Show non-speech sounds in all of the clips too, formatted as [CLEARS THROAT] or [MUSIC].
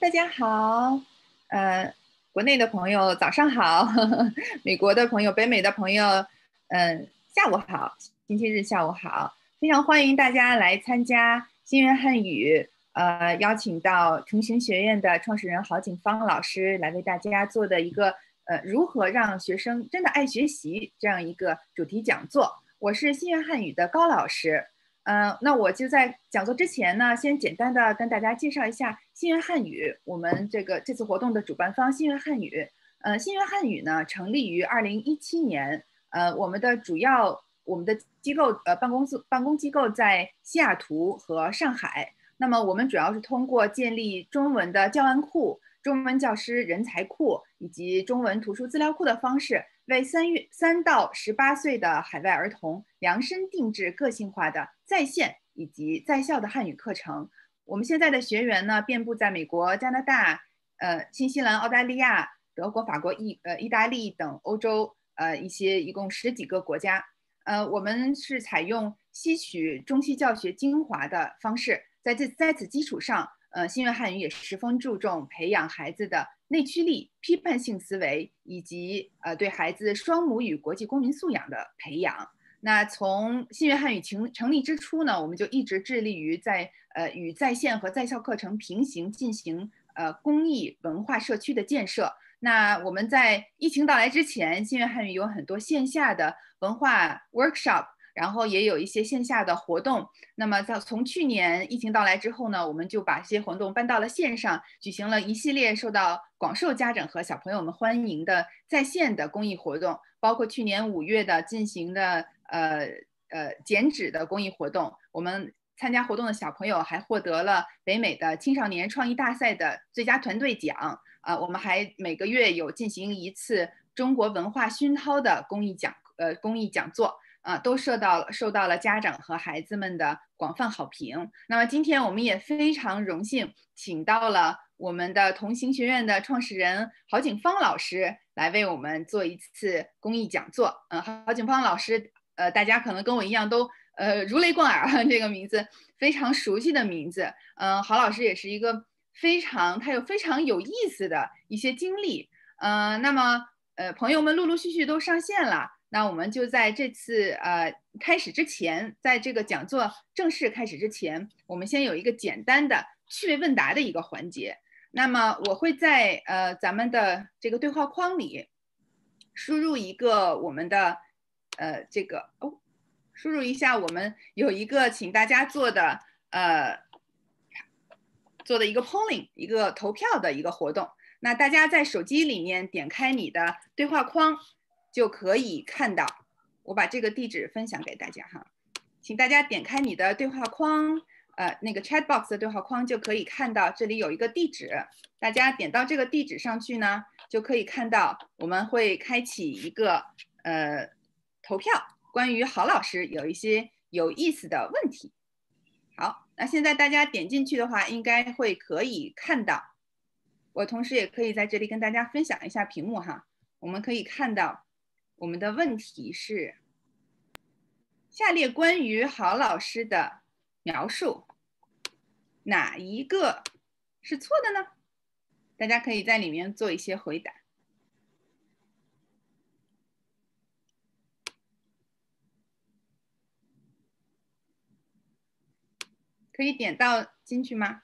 大家好，呃，国内的朋友早上好，呵 [LAUGHS] 呵美国的朋友、北美的朋友，嗯，下午好，星期日下午好，非常欢迎大家来参加新源汉语，呃，邀请到成贤学院的创始人郝景芳老师来为大家做的一个，呃，如何让学生真的爱学习这样一个主题讲座。我是新源汉语的高老师。呃，那我就在讲座之前呢，先简单的跟大家介绍一下新源汉语，我们这个这次活动的主办方新源汉语。呃，新源汉语呢成立于二零一七年，呃，我们的主要我们的机构呃办公室办公机构在西雅图和上海。那么我们主要是通过建立中文的教案库、中文教师人才库以及中文图书资料库的方式，为三月三到十八岁的海外儿童量身定制个性化的。在线以及在校的汉语课程，我们现在的学员呢，遍布在美国、加拿大、呃新西兰、澳大利亚、德国、法国、意呃意大利等欧洲呃一些一共十几个国家。呃，我们是采用吸取中西教学精华的方式，在这在此基础上，呃新月汉语也十分注重培养孩子的内驱力、批判性思维以及呃对孩子双母语国际公民素养的培养。那从新月汉语成成立之初呢，我们就一直致力于在呃与在线和在校课程平行进行呃公益文化社区的建设。那我们在疫情到来之前，新月汉语有很多线下的文化 workshop，然后也有一些线下的活动。那么在从去年疫情到来之后呢，我们就把这些活动搬到了线上，举行了一系列受到广受家长和小朋友们欢迎的在线的公益活动，包括去年五月的进行的。呃呃，减脂的公益活动，我们参加活动的小朋友还获得了北美的青少年创意大赛的最佳团队奖啊！我们还每个月有进行一次中国文化熏陶的公益讲呃公益讲座啊，都受到受到了家长和孩子们的广泛好评。那么今天我们也非常荣幸，请到了我们的同行学院的创始人郝景芳老师来为我们做一次公益讲座。嗯，郝景芳老师。呃，大家可能跟我一样都呃如雷贯耳，这个名字非常熟悉的名字。嗯，郝老师也是一个非常他有非常有意思的一些经历。嗯，那么呃朋友们陆陆续续都上线了，那我们就在这次呃开始之前，在这个讲座正式开始之前，我们先有一个简单的趣味问答的一个环节。那么我会在呃咱们的这个对话框里输入一个我们的。呃，这个哦，输入一下，我们有一个请大家做的呃做的一个 polling，一个投票的一个活动。那大家在手机里面点开你的对话框，就可以看到，我把这个地址分享给大家哈。请大家点开你的对话框，呃，那个 chat box 的对话框就可以看到，这里有一个地址，大家点到这个地址上去呢，就可以看到我们会开启一个呃。投票关于郝老师有一些有意思的问题，好，那现在大家点进去的话，应该会可以看到。我同时也可以在这里跟大家分享一下屏幕哈，我们可以看到我们的问题是：下列关于郝老师的描述，哪一个是错的呢？大家可以在里面做一些回答。可以点到进去吗？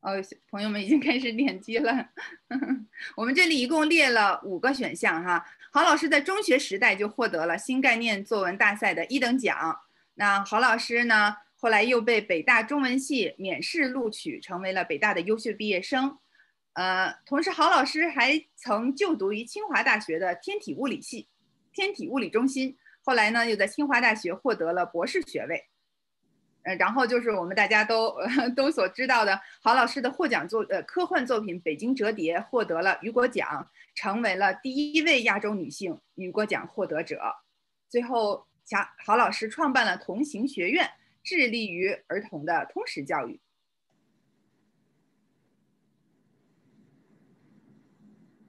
哦，朋友们已经开始点击了。[LAUGHS] 我们这里一共列了五个选项哈。郝老师在中学时代就获得了新概念作文大赛的一等奖。那郝老师呢，后来又被北大中文系免试录取，成为了北大的优秀毕业生。呃，同时郝老师还曾就读于清华大学的天体物理系、天体物理中心。后来呢，又在清华大学获得了博士学位，呃，然后就是我们大家都 [LAUGHS] 都所知道的郝老师的获奖作呃科幻作品《北京折叠》获得了雨果奖，成为了第一位亚洲女性雨果奖获得者。最后，郝郝老师创办了同行学院，致力于儿童的通识教育。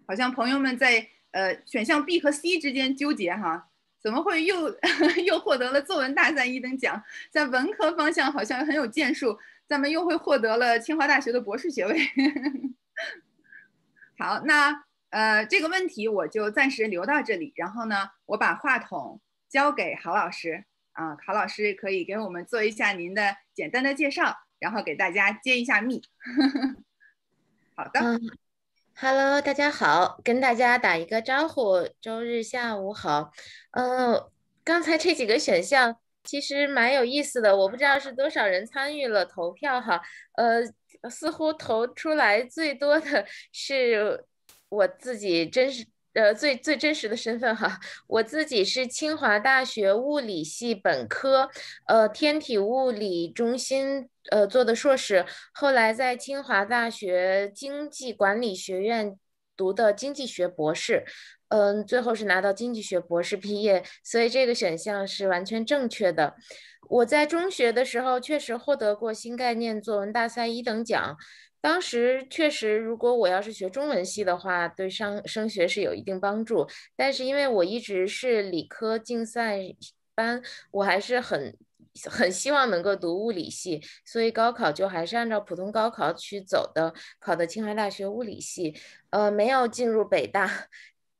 好像朋友们在呃选项 B 和 C 之间纠结哈。怎么会又 [LAUGHS] 又获得了作文大赛一等奖？在文科方向好像很有建树，咱们又会获得了清华大学的博士学位。[LAUGHS] 好，那呃这个问题我就暂时留到这里，然后呢，我把话筒交给郝老师啊，郝老师可以给我们做一下您的简单的介绍，然后给大家揭一下秘。[LAUGHS] 好的。Hello，大家好，跟大家打一个招呼，周日下午好。呃，刚才这几个选项其实蛮有意思的，我不知道是多少人参与了投票哈。呃，似乎投出来最多的是我自己，真是。呃，最最真实的身份哈，我自己是清华大学物理系本科，呃，天体物理中心呃做的硕士，后来在清华大学经济管理学院读的经济学博士，嗯，最后是拿到经济学博士毕业，所以这个选项是完全正确的。我在中学的时候确实获得过新概念作文大赛一等奖。当时确实，如果我要是学中文系的话，对升升学是有一定帮助。但是因为我一直是理科竞赛班，我还是很很希望能够读物理系，所以高考就还是按照普通高考去走的，考的清华大学物理系。呃，没有进入北大。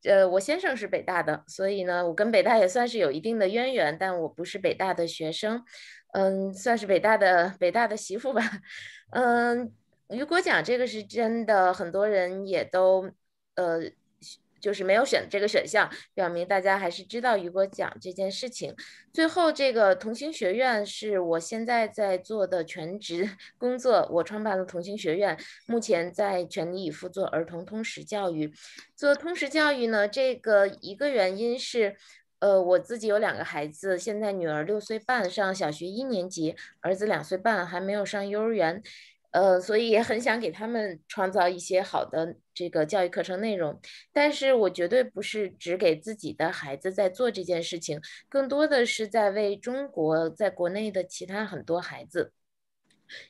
呃，我先生是北大的，所以呢，我跟北大也算是有一定的渊源，但我不是北大的学生，嗯，算是北大的北大的媳妇吧，[LAUGHS] 嗯。雨果奖这个是真的，很多人也都，呃，就是没有选这个选项，表明大家还是知道雨果奖这件事情。最后，这个同心学院是我现在在做的全职工作，我创办了同心学院，目前在全力以赴做儿童通识教育。做通识教育呢，这个一个原因是，呃，我自己有两个孩子，现在女儿六岁半，上小学一年级，儿子两岁半，还没有上幼儿园。呃，所以也很想给他们创造一些好的这个教育课程内容，但是我绝对不是只给自己的孩子在做这件事情，更多的是在为中国在国内的其他很多孩子，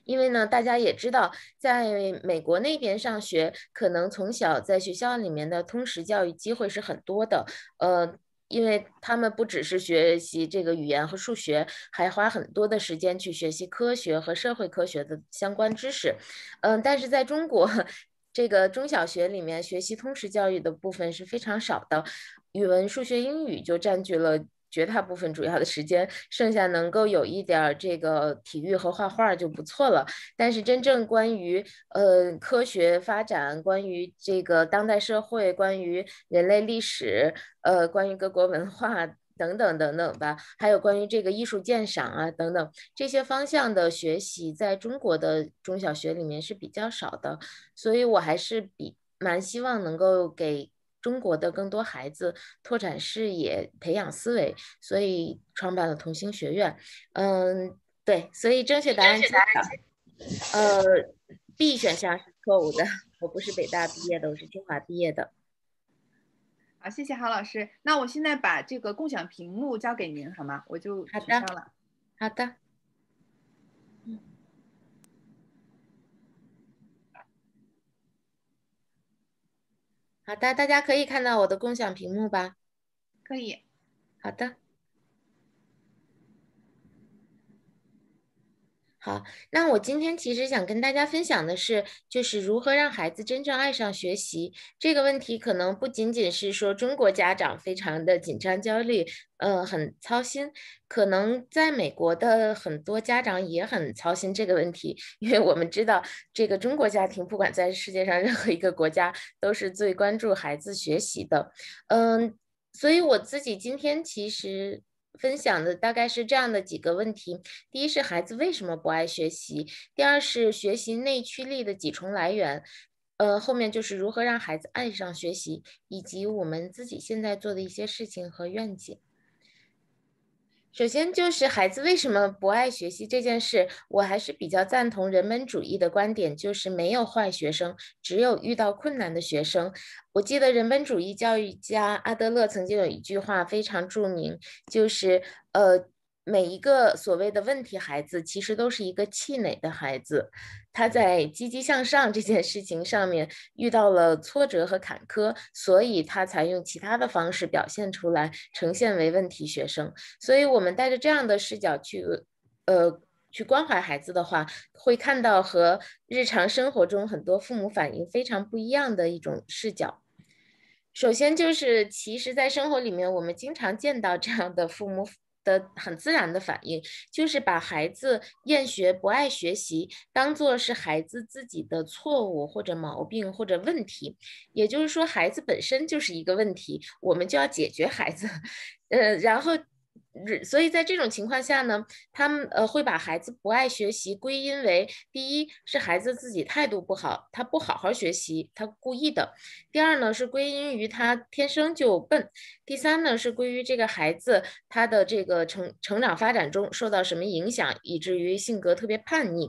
因为呢，大家也知道，在美国那边上学，可能从小在学校里面的通识教育机会是很多的，呃。因为他们不只是学习这个语言和数学，还花很多的时间去学习科学和社会科学的相关知识。嗯，但是在中国，[LAUGHS] 这个中小学里面学习通识教育的部分是非常少的，语文、数学、英语就占据了。绝大部分主要的时间，剩下能够有一点儿这个体育和画画就不错了。但是真正关于呃科学发展、关于这个当代社会、关于人类历史、呃关于各国文化等等等等吧，还有关于这个艺术鉴赏啊等等这些方向的学习，在中国的中小学里面是比较少的。所以我还是比蛮希望能够给。中国的更多孩子拓展视野、培养思维，所以创办了童心学院。嗯，对，所以正确答案是呃，B 选项是错误的。我不是北大毕业的，我是清华毕业的。好，谢谢郝老师。那我现在把这个共享屏幕交给您，好吗？我就取上了。好的。好的，大家可以看到我的共享屏幕吧？可以。好的。好，那我今天其实想跟大家分享的是，就是如何让孩子真正爱上学习这个问题。可能不仅仅是说中国家长非常的紧张焦虑，呃，很操心，可能在美国的很多家长也很操心这个问题，因为我们知道这个中国家庭不管在世界上任何一个国家都是最关注孩子学习的，嗯，所以我自己今天其实。分享的大概是这样的几个问题：第一是孩子为什么不爱学习；第二是学习内驱力的几重来源；呃，后面就是如何让孩子爱上学习，以及我们自己现在做的一些事情和愿景。首先就是孩子为什么不爱学习这件事，我还是比较赞同人本主义的观点，就是没有坏学生，只有遇到困难的学生。我记得人本主义教育家阿德勒曾经有一句话非常著名，就是呃。每一个所谓的问题孩子，其实都是一个气馁的孩子，他在积极向上这件事情上面遇到了挫折和坎坷，所以他才用其他的方式表现出来，呈现为问题学生。所以，我们带着这样的视角去，呃，去关怀孩子的话，会看到和日常生活中很多父母反应非常不一样的一种视角。首先就是，其实，在生活里面，我们经常见到这样的父母。的很自然的反应就是把孩子厌学不爱学习当做是孩子自己的错误或者毛病或者问题，也就是说孩子本身就是一个问题，我们就要解决孩子，[LAUGHS] 呃，然后。所以，在这种情况下呢，他们呃会把孩子不爱学习归因为：第一是孩子自己态度不好，他不好好学习，他故意的；第二呢是归因于他天生就笨；第三呢是归于这个孩子他的这个成成长发展中受到什么影响，以至于性格特别叛逆。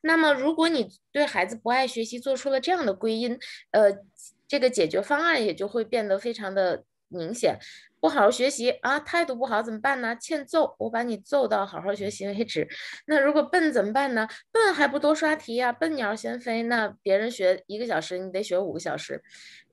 那么，如果你对孩子不爱学习做出了这样的归因，呃，这个解决方案也就会变得非常的。明显不好好学习啊，态度不好怎么办呢？欠揍，我把你揍到好好学习为止。那如果笨怎么办呢？笨还不多刷题呀，笨鸟先飞。那别人学一个小时，你得学五个小时。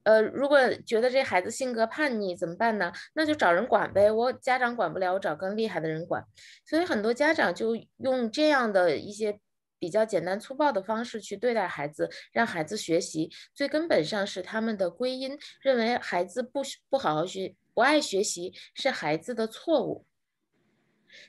呃，如果觉得这孩子性格叛逆怎么办呢？那就找人管呗，我家长管不了，我找更厉害的人管。所以很多家长就用这样的一些。比较简单粗暴的方式去对待孩子，让孩子学习，最根本上是他们的归因，认为孩子不不好好学、不爱学习是孩子的错误。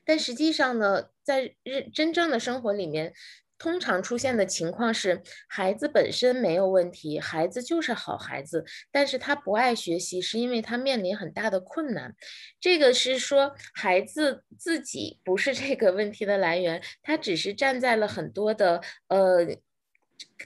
但实际上呢，在日真正的生活里面。通常出现的情况是，孩子本身没有问题，孩子就是好孩子，但是他不爱学习，是因为他面临很大的困难。这个是说孩子自己不是这个问题的来源，他只是站在了很多的呃。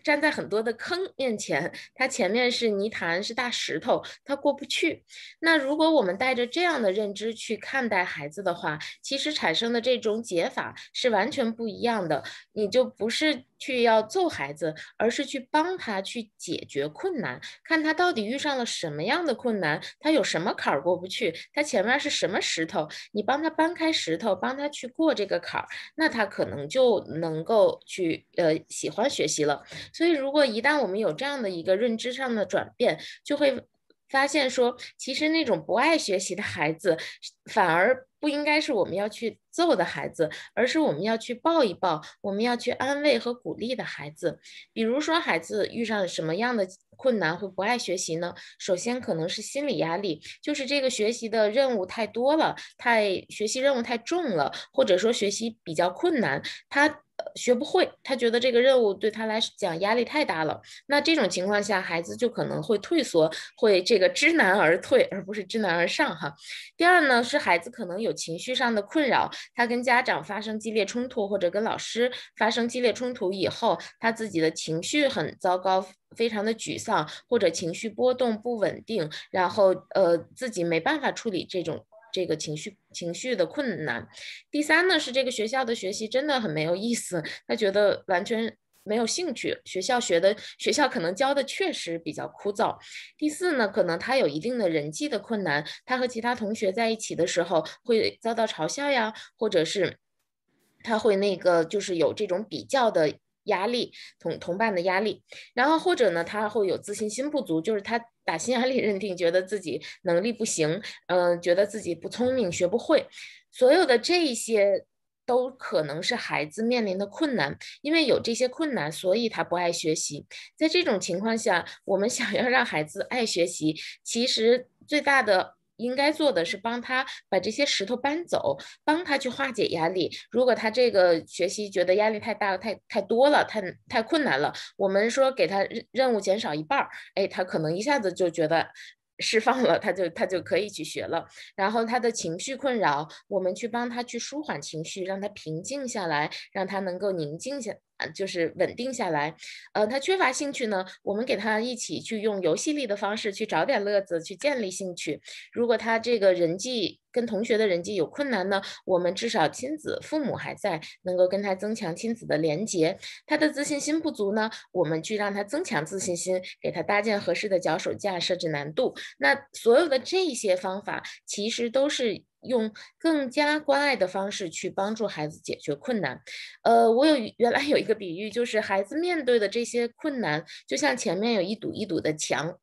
站在很多的坑面前，他前面是泥潭，是大石头，他过不去。那如果我们带着这样的认知去看待孩子的话，其实产生的这种解法是完全不一样的。你就不是去要揍孩子，而是去帮他去解决困难，看他到底遇上了什么样的困难，他有什么坎儿过不去，他前面是什么石头，你帮他搬开石头，帮他去过这个坎儿，那他可能就能够去呃喜欢学习了。所以，如果一旦我们有这样的一个认知上的转变，就会发现说，其实那种不爱学习的孩子，反而不应该是我们要去揍的孩子，而是我们要去抱一抱，我们要去安慰和鼓励的孩子。比如说，孩子遇上什么样的困难或不爱学习呢？首先，可能是心理压力，就是这个学习的任务太多了，太学习任务太重了，或者说学习比较困难，他。学不会，他觉得这个任务对他来讲压力太大了。那这种情况下，孩子就可能会退缩，会这个知难而退，而不是知难而上哈。第二呢，是孩子可能有情绪上的困扰，他跟家长发生激烈冲突，或者跟老师发生激烈冲突以后，他自己的情绪很糟糕，非常的沮丧，或者情绪波动不稳定，然后呃，自己没办法处理这种。这个情绪情绪的困难，第三呢是这个学校的学习真的很没有意思，他觉得完全没有兴趣，学校学的学校可能教的确实比较枯燥。第四呢，可能他有一定的人际的困难，他和其他同学在一起的时候会遭到嘲笑呀，或者是他会那个就是有这种比较的。压力同同伴的压力，然后或者呢，他会有自信心不足，就是他打心眼里认定，觉得自己能力不行，嗯，觉得自己不聪明，学不会。所有的这些都可能是孩子面临的困难，因为有这些困难，所以他不爱学习。在这种情况下，我们想要让孩子爱学习，其实最大的。应该做的是帮他把这些石头搬走，帮他去化解压力。如果他这个学习觉得压力太大、太太多了，太太困难了，我们说给他任任务减少一半儿，哎，他可能一下子就觉得释放了，他就他就可以去学了。然后他的情绪困扰，我们去帮他去舒缓情绪，让他平静下来，让他能够宁静下。就是稳定下来，呃，他缺乏兴趣呢，我们给他一起去用游戏力的方式去找点乐子，去建立兴趣。如果他这个人际，跟同学的人际有困难呢，我们至少亲子父母还在，能够跟他增强亲子的连结。他的自信心不足呢，我们去让他增强自信心，给他搭建合适的脚手架，设置难度。那所有的这些方法，其实都是用更加关爱的方式去帮助孩子解决困难。呃，我有原来有一个比喻，就是孩子面对的这些困难，就像前面有一堵一堵的墙。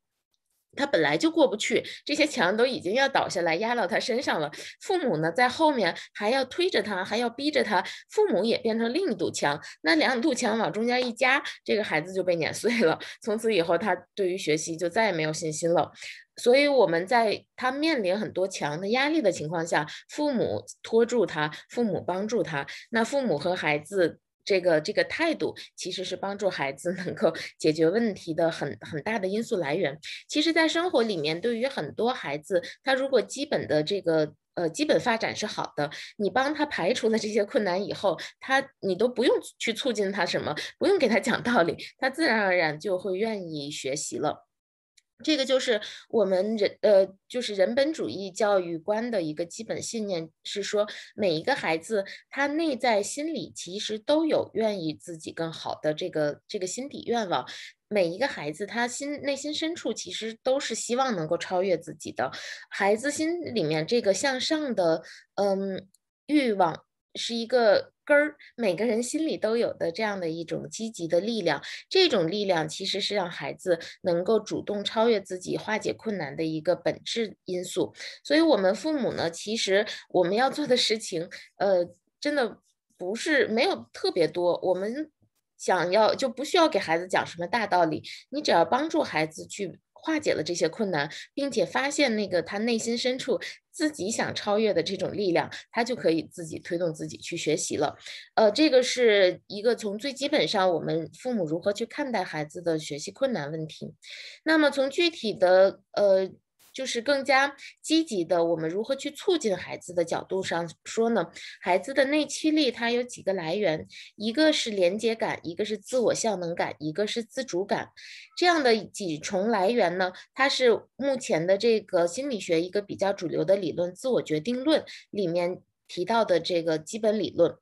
他本来就过不去，这些墙都已经要倒下来压到他身上了。父母呢，在后面还要推着他，还要逼着他，父母也变成另一堵墙。那两堵墙往中间一夹，这个孩子就被碾碎了。从此以后，他对于学习就再也没有信心了。所以我们在他面临很多墙的压力的情况下，父母拖住他，父母帮助他，那父母和孩子。这个这个态度其实是帮助孩子 [LAUGHS] 能够解决问题的很很大的因素来源。其实，在生活里面，对于很多孩子，他如果基本的这个呃基本发展是好的，你帮他排除了这些困难以后，他你都不用去促进他什么，不用给他讲道理，他自然而然就会愿意学习了。这个就是我们人，呃，就是人本主义教育观的一个基本信念，是说每一个孩子他内在心里其实都有愿意自己更好的这个这个心底愿望，每一个孩子他心内心深处其实都是希望能够超越自己的，孩子心里面这个向上的嗯欲望是一个。根儿，每个人心里都有的这样的一种积极的力量，这种力量其实是让孩子能够主动超越自己、化解困难的一个本质因素。所以，我们父母呢，其实我们要做的事情，呃，真的不是没有特别多。我们想要就不需要给孩子讲什么大道理，你只要帮助孩子去。化解了这些困难，并且发现那个他内心深处自己想超越的这种力量，他就可以自己推动自己去学习了。呃，这个是一个从最基本上，我们父母如何去看待孩子的学习困难问题。那么从具体的呃。就是更加积极的，我们如何去促进孩子的角度上说呢？孩子的内驱力它有几个来源，一个是连接感，一个是自我效能感，一个是自主感。这样的几重来源呢？它是目前的这个心理学一个比较主流的理论——自我决定论里面提到的这个基本理论。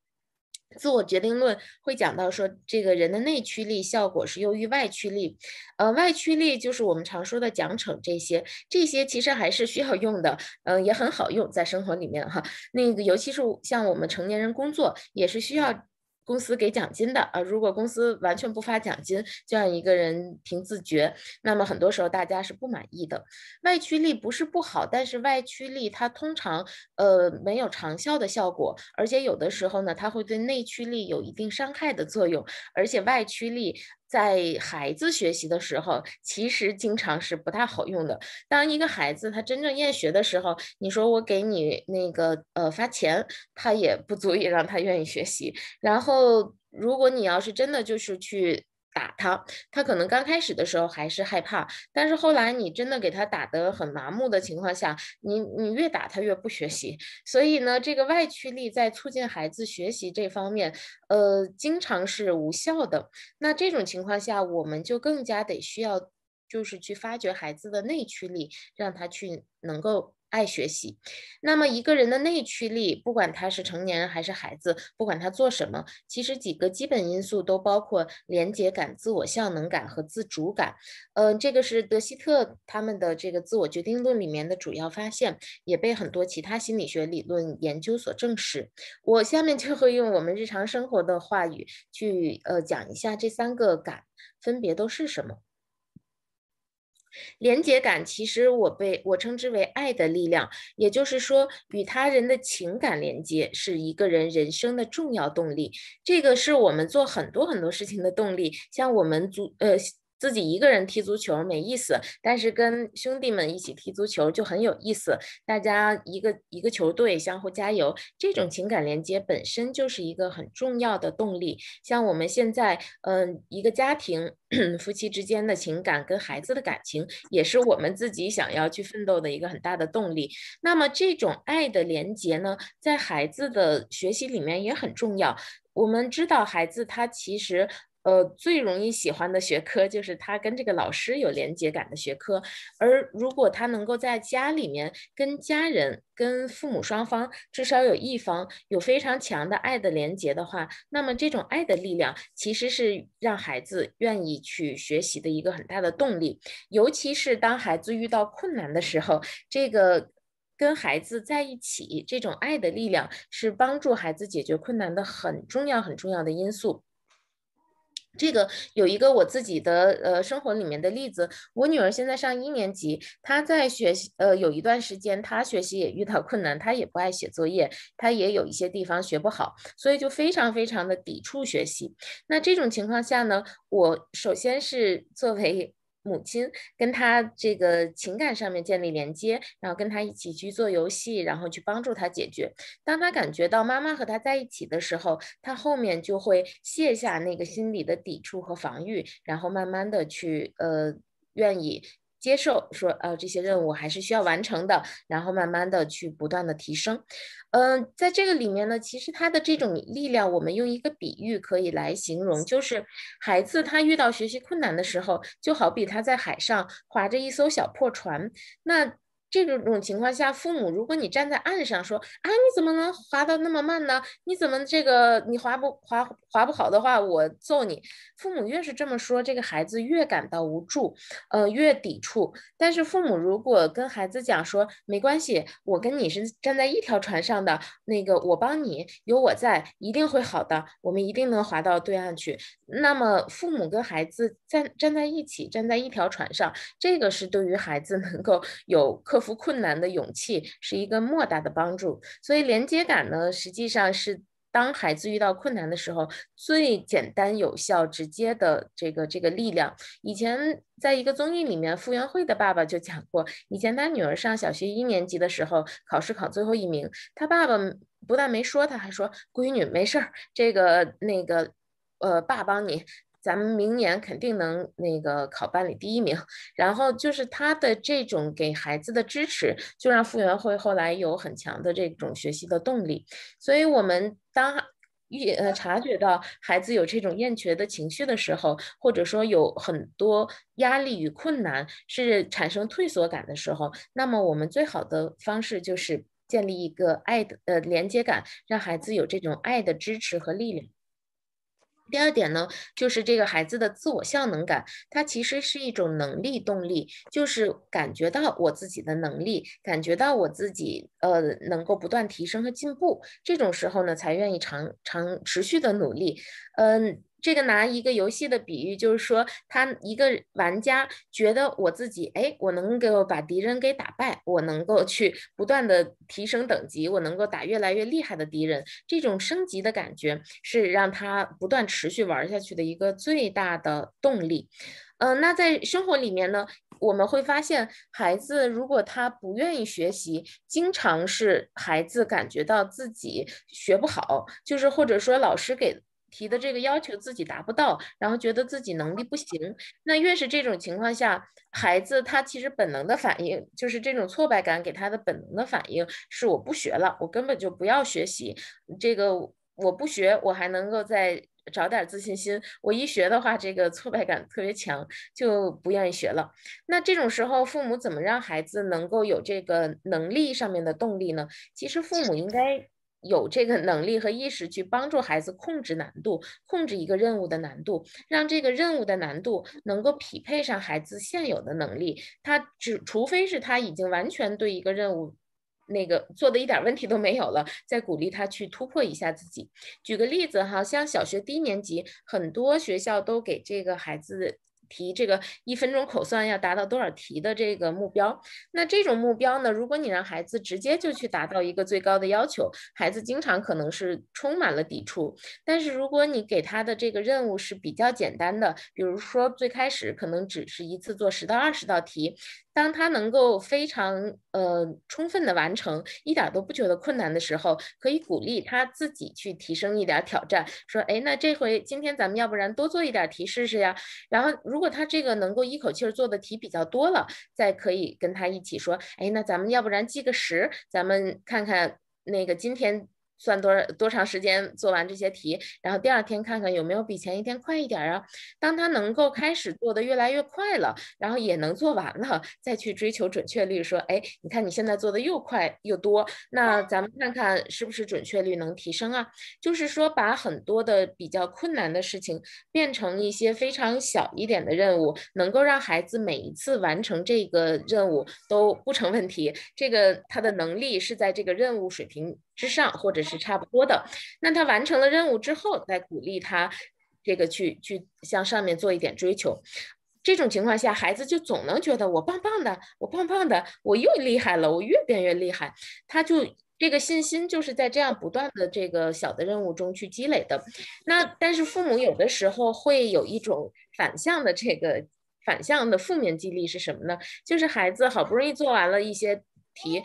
自我决定论会讲到说，这个人的内驱力效果是优于外驱力，呃，外驱力就是我们常说的奖惩这些，这些其实还是需要用的，嗯，也很好用，在生活里面哈，那个尤其是像我们成年人工作也是需要。公司给奖金的啊，如果公司完全不发奖金，这样一个人凭自觉，那么很多时候大家是不满意的。外驱力不是不好，但是外驱力它通常呃没有长效的效果，而且有的时候呢，它会对内驱力有一定伤害的作用，而且外驱力。在孩子学习的时候，其实经常是不太好用的。当一个孩子他真正厌学的时候，你说我给你那个呃发钱，他也不足以让他愿意学习。然后，如果你要是真的就是去。打他，他可能刚开始的时候还是害怕，但是后来你真的给他打得很麻木的情况下，你你越打他越不学习，所以呢，这个外驱力在促进孩子学习这方面，呃，经常是无效的。那这种情况下，我们就更加得需要，就是去发掘孩子的内驱力，让他去能够。爱学习，那么一个人的内驱力，不管他是成年人还是孩子，不管他做什么，其实几个基本因素都包括廉洁感、自我效能感和自主感。嗯，这个是德希特他们的这个自我决定论里面的主要发现，也被很多其他心理学理论研究所证实。我下面就会用我们日常生活的话语去呃讲一下这三个感分别都是什么。连接感，其实我被我称之为爱的力量，也就是说，与他人的情感连接是一个人人生的重要动力。这个是我们做很多很多事情的动力，像我们组呃。自己一个人踢足球没意思，但是跟兄弟们一起踢足球就很有意思。大家一个一个球队相互加油，这种情感连接本身就是一个很重要的动力。像我们现在，嗯，一个家庭 [CLEARS THROAT] 夫妻之间的情感跟孩子的感情，也是我们自己想要去奋斗的一个很大的动力。那么这种爱的连接呢，在孩子的学习里面也很重要。我们知道，孩子他其实。呃，最容易喜欢的学科就是他跟这个老师有连接感的学科。而如果他能够在家里面跟家人、跟父母双方至少有一方有非常强的爱的连接的话，那么这种爱的力量其实是让孩子愿意去学习的一个很大的动力。尤其是当孩子遇到困难的时候，这个跟孩子在一起这种爱的力量是帮助孩子解决困难的很重要、很重要的因素。这个有一个我自己的呃生活里面的例子，我女儿现在上一年级，她在学习呃有一段时间，她学习也遇到困难，她也不爱写作业，她也有一些地方学不好，所以就非常非常的抵触学习。那这种情况下呢，我首先是作为。母亲跟他这个情感上面建立连接，然后跟他一起去做游戏，然后去帮助他解决。当他感觉到妈妈和他在一起的时候，他后面就会卸下那个心理的抵触和防御，然后慢慢的去呃愿意。接受说呃这些任务还是需要完成的，然后慢慢的去不断的提升。嗯，在这个里面呢，其实他的这种力量，我们用一个比喻可以来形容，就是孩子他遇到学习困难的时候，就好比他在海上划着一艘小破船，那。这种情况下，父母如果你站在岸上说：“啊，你怎么能划得那么慢呢？你怎么这个你划不划划不好的话，我揍你！”父母越是这么说，这个孩子越感到无助，呃，越抵触。但是父母如果跟孩子讲说：“没关系，我跟你是站在一条船上的，那个我帮你，有我在，一定会好的，我们一定能划到对岸去。”那么父母跟孩子站站在一起，站在一条船上，这个是对于孩子能够有克服。克服困难的勇气是一个莫大的帮助，所以连接感呢，实际上是当孩子遇到困难的时候最简单、有效、直接的这个这个力量。以前在一个综艺里面，傅园慧的爸爸就讲过，以前他女儿上小学一年级的时候，考试考最后一名，他爸爸不但没说，他还说：“闺女，没事儿，这个那个，呃，爸帮你。”咱们明年肯定能那个考班里第一名。然后就是他的这种给孩子的支持，就让傅园慧后来有很强的这种学习的动力。所以，我们当遇呃察觉到孩子有这种厌学的情绪的时候，或者说有很多压力与困难是产生退缩感的时候，那么我们最好的方式就是建立一个爱的呃连接感，让孩子有这种爱的支持和力量。第二点呢，就是这个孩子的自我效能感，它其实是一种能力动力，就是感觉到我自己的能力，感觉到我自己呃能够不断提升和进步，这种时候呢，才愿意长长持续的努力，嗯。这个拿一个游戏的比喻，就是说，他一个玩家觉得我自己，哎，我能给我把敌人给打败，我能够去不断的提升等级，我能够打越来越厉害的敌人，这种升级的感觉是让他不断持续玩下去的一个最大的动力。嗯，那在生活里面呢，我们会发现，孩子如果他不愿意学习，经常是孩子感觉到自己学不好，就是或者说老师给。提的这个要求自己达不到，然后觉得自己能力不行，那越是这种情况下，孩子他其实本能的反应就是这种挫败感给他的本能的反应是我不学了，我根本就不要学习，这个我不学我还能够再找点自信心，我一学的话这个挫败感特别强，就不愿意学了。那这种时候，父母怎么让孩子能够有这个能力上面的动力呢？其实父母应该。有这个能力和意识去帮助孩子控制难度，控制一个任务的难度，让这个任务的难度能够匹配上孩子现有的能力。他只除非是他已经完全对一个任务那个做的一点问题都没有了，再鼓励他去突破一下自己。举个例子哈，像小学低年级，很多学校都给这个孩子。提这个一分钟口算要达到多少题的这个目标，那这种目标呢？如果你让孩子直接就去达到一个最高的要求，孩子经常可能是充满了抵触。但是如果你给他的这个任务是比较简单的，比如说最开始可能只是一次做十到二十道题。当他能够非常呃充分的完成，一点都不觉得困难的时候，可以鼓励他自己去提升一点挑战，说，哎，那这回今天咱们要不然多做一点题试试呀？然后如果他这个能够一口气儿做的题比较多了，再可以跟他一起说，哎，那咱们要不然计个时，咱们看看那个今天。算多少多长时间做完这些题，然后第二天看看有没有比前一天快一点啊。当他能够开始做的越来越快了，然后也能做完了，再去追求准确率。说，哎，你看你现在做的又快又多，那咱们看看是不是准确率能提升啊？就是说，把很多的比较困难的事情变成一些非常小一点的任务，能够让孩子每一次完成这个任务都不成问题。这个他的能力是在这个任务水平。之上，或者是差不多的，那他完成了任务之后，再鼓励他这个去去向上面做一点追求。这种情况下，孩子就总能觉得我棒棒的，我棒棒的，我又厉害了，我越变越厉害。他就这个信心就是在这样不断的这个小的任务中去积累的。那但是父母有的时候会有一种反向的这个反向的负面激励是什么呢？就是孩子好不容易做完了一些。题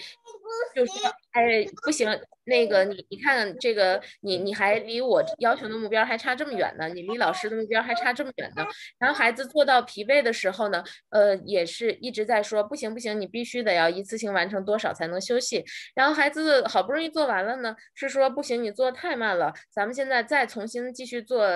就是哎不行，那个你你看这个你你还离我要求的目标还差这么远呢，你离老师的目标还差这么远呢。[LAUGHS] 然后孩子做到疲惫的时候呢，呃也是一直在说不行不行，你必须得要一次性完成多少才能休息。然后孩子好不容易做完了呢，是说不行你做的太慢了，咱们现在再重新继续做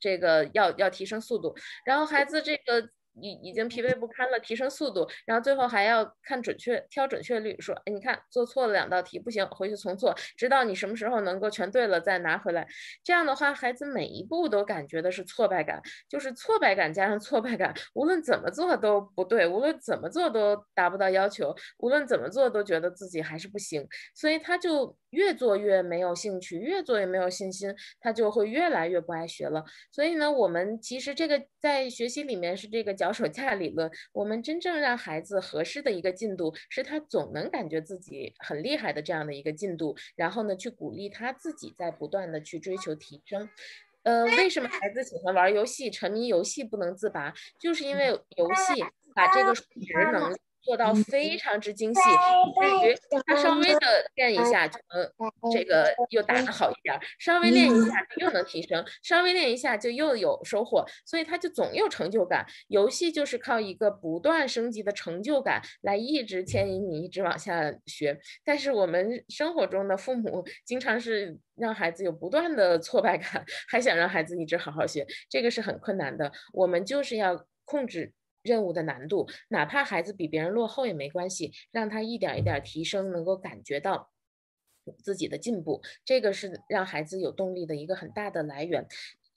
这个要要提升速度。然后孩子这个。已已经疲惫不堪了，提升速度，然后最后还要看准确，挑准确率，说，哎，你看做错了两道题，不行，回去重做，直到你什么时候能够全对了再拿回来。这样的话，孩子每一步都感觉的是挫败感，就是挫败感加上挫败感，无论怎么做都不对，无论怎么做都达不到要求，无论怎么做都觉得自己还是不行，所以他就。越做越没有兴趣，越做越没有信心，他就会越来越不爱学了。所以呢，我们其实这个在学习里面是这个脚手架理论。我们真正让孩子合适的一个进度，是他总能感觉自己很厉害的这样的一个进度，然后呢，去鼓励他自己在不断的去追求提升。呃，为什么孩子喜欢玩游戏，沉迷游戏不能自拔，就是因为游戏把这个数值能力。做到非常之精细，感觉他稍微的练一下就能这个又打得好一点，稍微练一下又能提升，稍微练一下就又有收获，所以他就总有成就感。游戏就是靠一个不断升级的成就感来一直牵引你一直往下学。但是我们生活中的父母经常是让孩子有不断的挫败感，还想让孩子一直好好学，这个是很困难的。我们就是要控制。任务的难度，哪怕孩子比别人落后也没关系，让他一点一点提升，能够感觉到自己的进步，这个是让孩子有动力的一个很大的来源。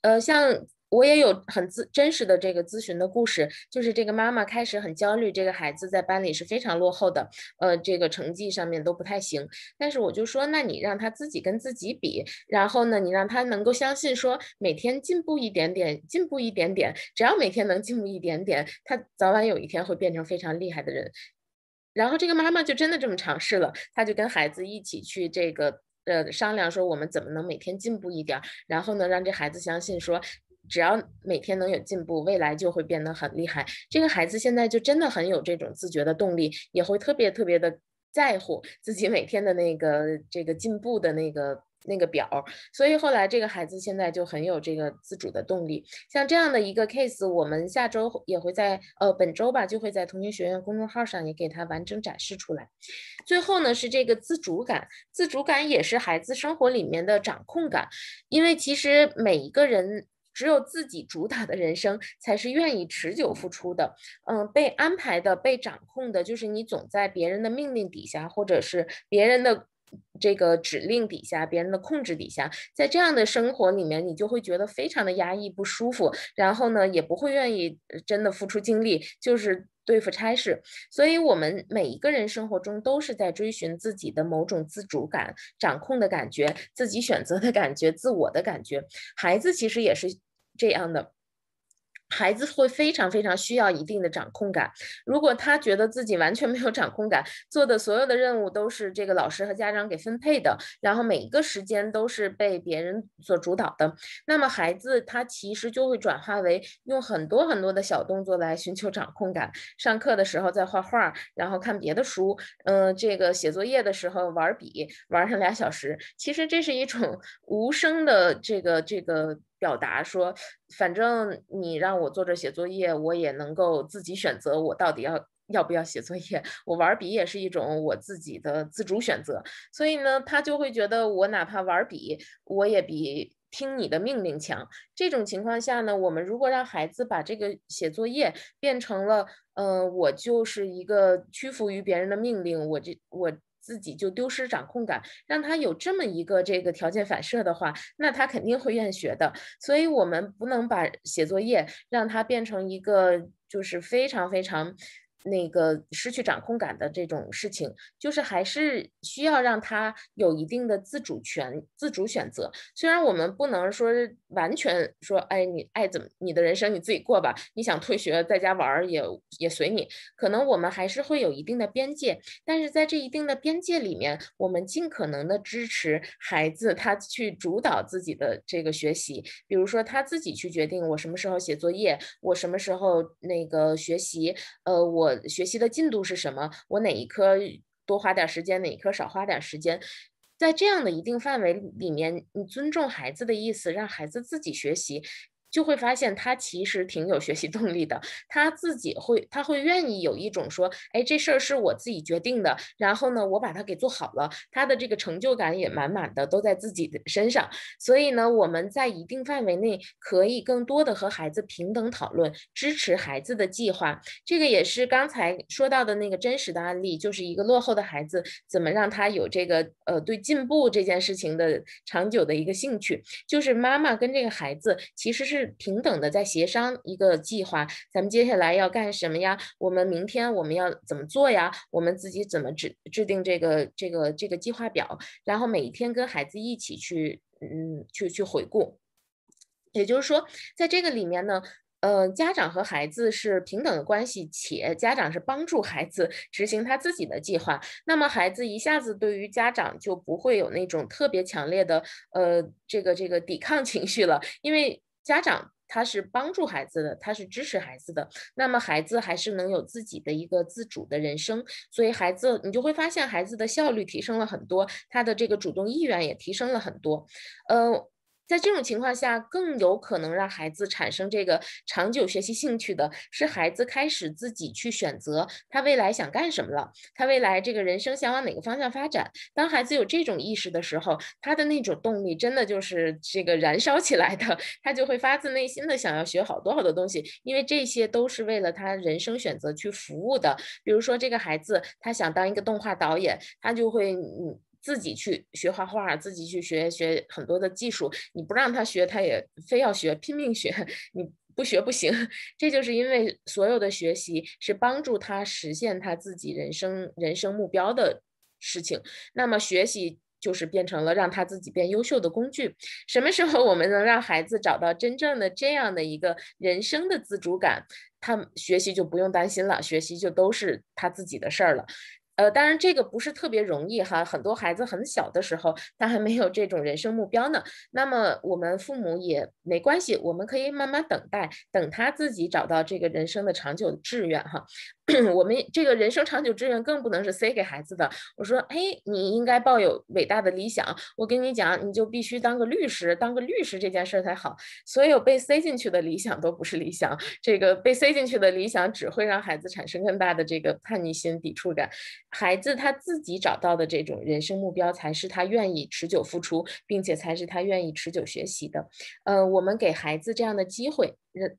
呃，像。我也有很自真实的这个咨询的故事，就是这个妈妈开始很焦虑，这个孩子在班里是非常落后的，呃，这个成绩上面都不太行。但是我就说，那你让他自己跟自己比，然后呢，你让他能够相信，说每天进步一点点，进步一点点，只要每天能进步一点点，他早晚有一天会变成非常厉害的人。然后这个妈妈就真的这么尝试了，她就跟孩子一起去这个呃商量说，我们怎么能每天进步一点，然后呢，让这孩子相信说。只要每天能有进步，未来就会变得很厉害。这个孩子现在就真的很有这种自觉的动力，也会特别特别的在乎自己每天的那个这个进步的那个那个表。所以后来这个孩子现在就很有这个自主的动力。像这样的一个 case，我们下周也会在呃本周吧，就会在同学学院公众号上也给他完整展示出来。最后呢，是这个自主感，自主感也是孩子生活里面的掌控感，因为其实每一个人。只有自己主打的人生，才是愿意持久付出的。嗯，被安排的、被掌控的，就是你总在别人的命令底下，或者是别人的这个指令底下、别人的控制底下，在这样的生活里面，你就会觉得非常的压抑、不舒服，然后呢，也不会愿意真的付出精力，就是。对付差事，所以我们每一个人生活中都是在追寻自己的某种自主感、掌控的感觉、自己选择的感觉、自我的感觉。孩子其实也是这样的。孩子会非常非常需要一定的掌控感。如果他觉得自己完全没有掌控感，做的所有的任务都是这个老师和家长给分配的，然后每一个时间都是被别人所主导的，那么孩子他其实就会转化为用很多很多的小动作来寻求掌控感。上课的时候在画画，然后看别的书，嗯，这个写作业的时候玩笔玩上俩小时，其实这是一种无声的这个这个。表达说，反正你让我坐着写作业，我也能够自己选择我到底要要不要写作业。我玩笔也是一种我自己的自主选择。所以呢，他就会觉得我哪怕玩笔，我也比听你的命令强。这种情况下呢，我们如果让孩子把这个写作业变成了，嗯，我就是一个屈服于别人的命令，我这我。自己就丢失掌控感，让他有这么一个这个条件反射的话，那他肯定会厌学的。所以我们不能把写作业让他变成一个就是非常非常。那个失去掌控感的这种事情，就是还是需要让他有一定的自主权、自主选择。虽然我们不能说完全说，哎，你爱怎么，你的人生你自己过吧，你想退学在家玩儿也也随你。可能我们还是会有一定的边界，但是在这一定的边界里面，我们尽可能的支持孩子他去主导自己的这个学习。比如说他自己去决定我什么时候写作业，我什么时候那个学习，呃，我。学习的进度是什么？我哪一科多花点时间，哪一科少花点时间，在这样的一定范围里面，你尊重孩子的意思，让孩子自己学习。就会发现他其实挺有学习动力的，他自己会，他会愿意有一种说，哎，这事儿是我自己决定的。然后呢，我把它给做好了，他的这个成就感也满满的都在自己的身上。所以呢，我们在一定范围内可以更多的和孩子平等讨论，支持孩子的计划。这个也是刚才说到的那个真实的案例，就是一个落后的孩子怎么让他有这个呃对进步这件事情的长久的一个兴趣，就是妈妈跟这个孩子其实是。平等的在协商一个计划，咱们接下来要干什么呀？我们明天我们要怎么做呀？我们自己怎么制制定这个这个这个计划表？然后每一天跟孩子一起去，嗯，去去回顾。也就是说，在这个里面呢，嗯，家长和孩子是平等的关系，且家长是帮助孩子执行他自己的计划。那么孩子一下子对于家长就不会有那种特别强烈的呃这个这个抵抗情绪了，因为。家长他是帮助孩子的，他是支持孩子的，那么孩子还是能有自己的一个自主的人生，所以孩子你就会发现孩子的效率提升了很多，他的这个主动意愿也提升了很多，呃。在这种情况下，更有可能让孩子产生这个长久学习兴趣的是，孩子开始自己去选择他未来想干什么了，他未来这个人生想往哪个方向发展。当孩子有这种意识的时候，他的那种动力真的就是这个燃烧起来的，[LAUGHS] 他就会发自内心的想要学好多好多东西，因为这些都是为了他人生选择去服务的。比如说，这个孩子他想当一个动画导演，他就会嗯。自己去学画画，自己去学学很多的技术。你不让他学，他也非要学，拼命学。[LAUGHS] 你不学不行，这就是因为所有的学习是帮助他实现他自己人生人生目标的事情。那么学习就是变成了让他自己变优秀的工具。什么时候我们能让孩子找到真正的这样的一个人生的自主感，他学习就不用担心了，学习就都是他自己的事儿了。呃，当然这个不是特别容易哈，很多孩子很小的时候，他还没有这种人生目标呢。那么我们父母也没关系，我们可以慢慢等待，等他自己找到这个人生的长久的志愿哈。[CLEARS THROAT] 我们这个人生长久之源更不能是塞给孩子的。我说，哎，你应该抱有伟大的理想。我跟你讲，你就必须当个律师，当个律师这件事儿才好。所有被塞进去的理想都不是理想，这个被塞进去的理想只会让孩子产生更大的这个叛逆心、抵触感。孩子他自己找到的这种人生目标，才是他愿意持久付出，并且才是他愿意持久学习的。呃，我们给孩子这样的机会，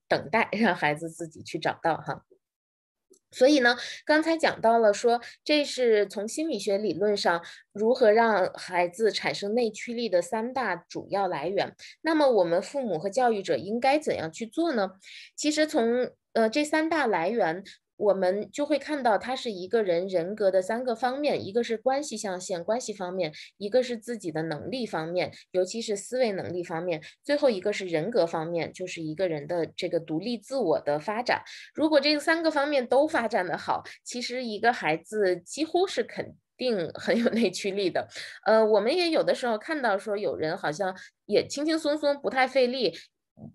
等待，让孩子自己去找到哈。所以呢，刚才讲到了，说这是从心理学理论上如何让孩子产生内驱力的三大主要来源。那么，我们父母和教育者应该怎样去做呢？其实，从呃这三大来源。我们就会看到，它是一个人人格的三个方面：一个是关系象限、关系方面；一个是自己的能力方面，尤其是思维能力方面；最后一个是人格方面，就是一个人的这个独立自我的发展。如果这三个方面都发展得好，其实一个孩子几乎是肯定 [LAUGHS] 很有内驱力的。呃，我们也有的时候看到说，有人好像也轻轻松松，不太费力。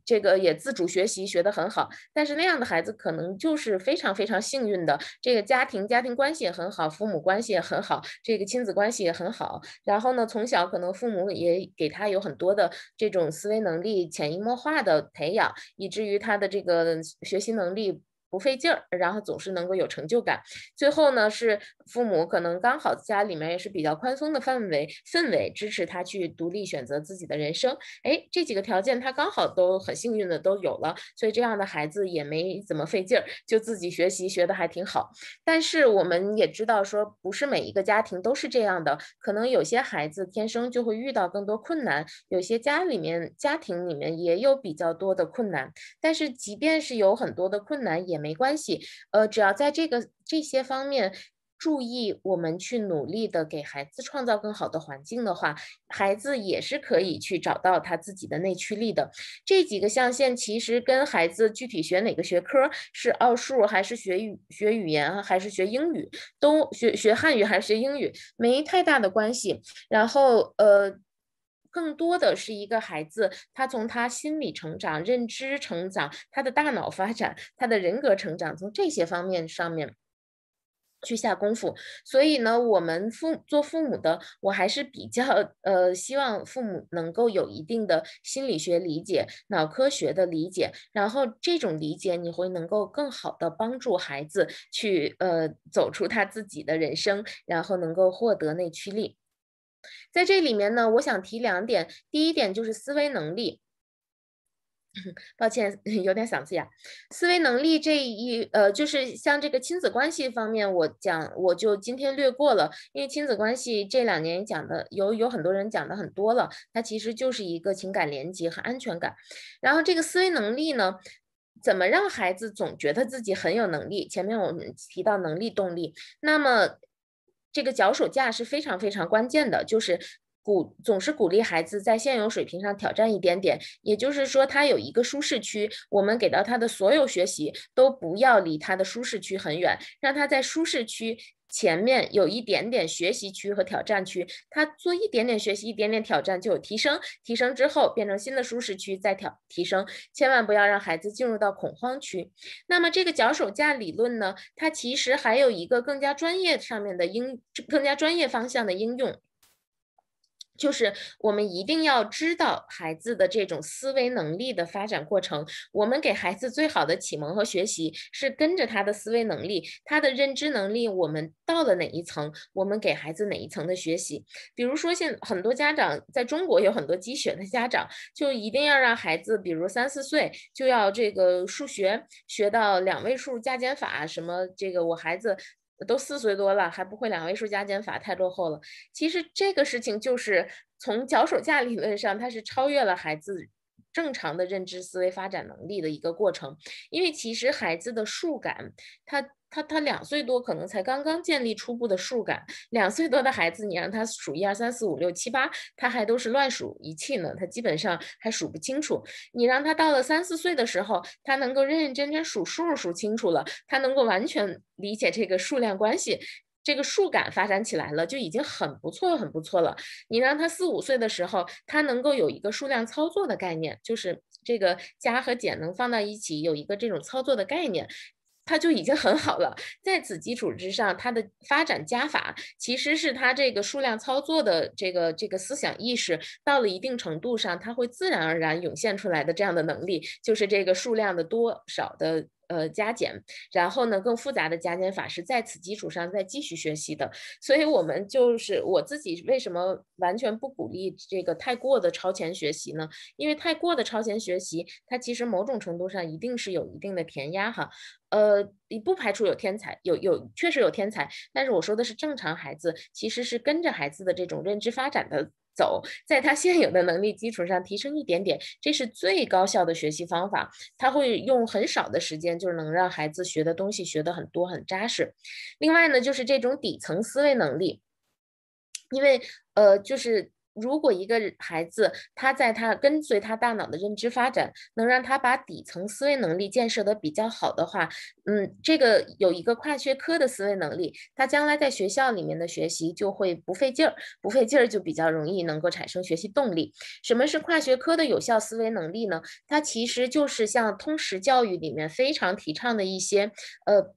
这个也自主学习，学得很好。但是那样的孩子可能就是非常非常幸运的，这个家庭家庭关系也很好，父母关系也很好，这个亲子关系也很好。然后呢，从小可能父母也给他有很多的这种思维能力，潜移默化的培养，以至于他的这个学习能力。不费劲儿，然后总是能够有成就感。最后呢，是父母可能刚好家里面也是比较宽松的范围氛围，支持他去独立选择自己的人生。哎，这几个条件他刚好都很幸运的都有了，所以这样的孩子也没怎么费劲儿，就自己学习学得还挺好。但是我们也知道说，不是每一个家庭都是这样的，可能有些孩子天生就会遇到更多困难，有些家里面家庭里面也有比较多的困难。但是即便是有很多的困难，也没关系，呃，只要在这个这些方面注意，我们去努力的给孩子创造更好的环境的话，孩子也是可以去找到他自己的内驱力的。这几个象限其实跟孩子具体学哪个学科是奥数还是学语学语言还是学英语，都学学汉语还是学英语没太大的关系。然后，呃。更多的是一个孩子，他从他心理成长、认知成长、他的大脑发展、他的人格成长，从这些方面上面去下功夫。所以呢，我们父做父母的，我还是比较呃希望父母能够有一定的心理学理解、脑科学的理解，然后这种理解你会能够更好的帮助孩子去呃走出他自己的人生，然后能够获得内驱力。在这里面呢，我想提两点。第一点就是思维能力。[LAUGHS] 抱歉，[LAUGHS] 有点嗓子哑。思维能力这一呃，就是像这个亲子关系方面，我讲我就今天略过了，因为亲子关系这两年讲的有有很多人讲的很多了，它其实就是一个情感连接和安全感。然后这个思维能力呢，怎么让孩子总觉得自己很有能力？前面我们提到能力动力，那么。这个脚手架是非常非常关键的，就是。鼓总是鼓励孩子在现有水平上挑战一点点，也就是说，他有一个舒适区，我们给到他的所有学习都不要离他的舒适区很远，让他在舒适区前面有一点点学习区和挑战区，他做一点点学习，一点点挑战就有提升，提升之后变成新的舒适区，再挑提升，千万不要让孩子进入到恐慌区。那么这个脚手架理论呢，它其实还有一个更加专业上面的应，更加专业方向的应用。就是我们一定要知道孩子的这种思维能力的发展过程。我们给孩子最好的启蒙和学习，是跟着他的思维能力、他的认知能力。我们到了哪一层，我们给孩子哪一层的学习。比如说，现很多家长在中国有很多积雪的家长，就一定要让孩子，比如三四岁就要这个数学学到两位数加减法，什么这个我孩子。都四岁多了，还不会两位数加减法，太落后了。其实这个事情就是从脚手架理论上，它是超越了孩子。正常的认知思维发展能力的一个过程，因为其实孩子的数感，他他他两岁多可能才刚刚建立初步的数感，两岁多的孩子你让他数一二三四五六七八，他还都是乱数一气呢，他基本上还数不清楚。你让他到了三四岁的时候，他能够认认真真数数数清楚了，他能够完全理解这个数量关系。这个数感发展起来了，就已经很不错，很不错了。你让他四五岁的时候，他能够有一个数量操作的概念，就是这个加和减能放到一起，有一个这种操作的概念，他就已经很好了。在此基础之上，它的发展加法其实是他这个数量操作的这个这个思想意识到了一定程度上，他会自然而然涌现出来的这样的能力，就是这个数量的多少的。呃，加减，然后呢，更复杂的加减法是在此基础上再继续学习的。所以，我们就是我自己，为什么完全不鼓励这个太过的超前学习呢？因为太过的超前学习，它其实某种程度上一定是有一定的填压哈。呃，你不排除有天才，有有确实有天才，但是我说的是正常孩子，其实是跟着孩子的这种认知发展的。走，在他现有的能力基础上提升一点点，这是最高效的学习方法。他会用很少的时间，就能让孩子学的东西学得很多、很扎实。另外呢，就是这种底层思维能力，因为呃，就是。如果一个孩子，他在他跟随他大脑的认知发展，能让他把底层思维能力建设的比较好的话，嗯，这个有一个跨学科的思维能力，他将来在学校里面的学习就会不费劲儿，不费劲儿就比较容易能够产生学习动力。什么是跨学科的有效思维能力呢？它其实就是像通识教育里面非常提倡的一些，呃。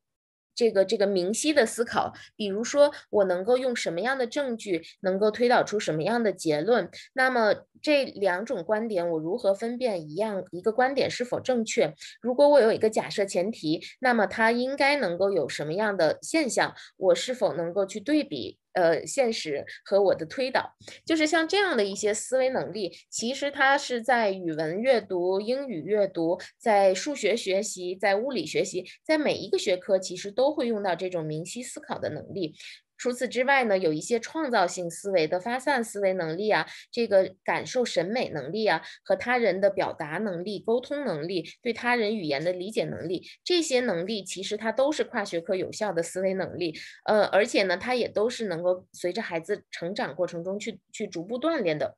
这个这个明晰的思考，比如说我能够用什么样的证据，能够推导出什么样的结论？那么这两种观点，我如何分辨一样一个观点是否正确？如果我有一个假设前提，那么它应该能够有什么样的现象？我是否能够去对比？呃，现实和我的推导，就是像这样的一些思维能力，其实它是在语文阅读、英语阅读，在数学学习、在物理学习，在每一个学科，其实都会用到这种明晰思考的能力。除此之外呢，有一些创造性思维的发散思维能力啊，这个感受审美能力啊，和他人的表达能力、沟通能力，对他人语言的理解能力，这些能力其实它都是跨学科有效的思维能力。呃，而且呢，它也都是能够随着孩子成长过程中去去逐步锻炼的。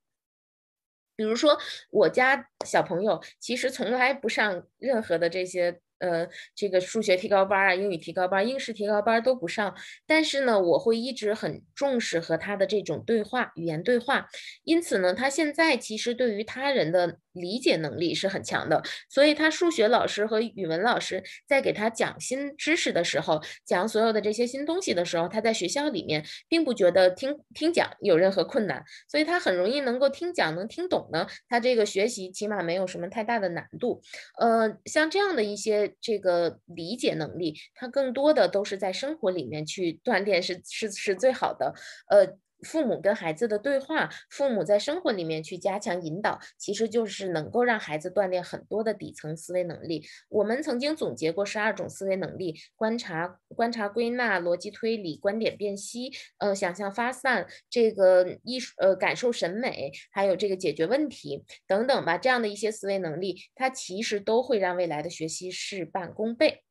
比如说，我家小朋友其实从来不上任何的这些。呃，这个数学提高班啊，英语提高班、英式提高班都不上，但是呢，我会一直很重视和他的这种对话、语言对话，因此呢，他现在其实对于他人的。理解能力是很强的，所以他数学老师和语文老师在给他讲新知识的时候，讲所有的这些新东西的时候，他在学校里面并不觉得听听讲有任何困难，所以他很容易能够听讲能听懂呢。他这个学习起码没有什么太大的难度。呃，像这样的一些这个理解能力，他更多的都是在生活里面去锻炼，是是是最好的。呃。父母跟孩子的对话，父母在生活里面去加强引导，其实就是能够让孩子锻炼很多的底层思维能力。我们曾经总结过十二种思维能力：观察、观察、归纳、逻辑推理、观点辨析、呃、想象发散、这个艺术、呃、感受审美，还有这个解决问题等等吧。这样的一些思维能力，它其实都会让未来的学习事半功倍。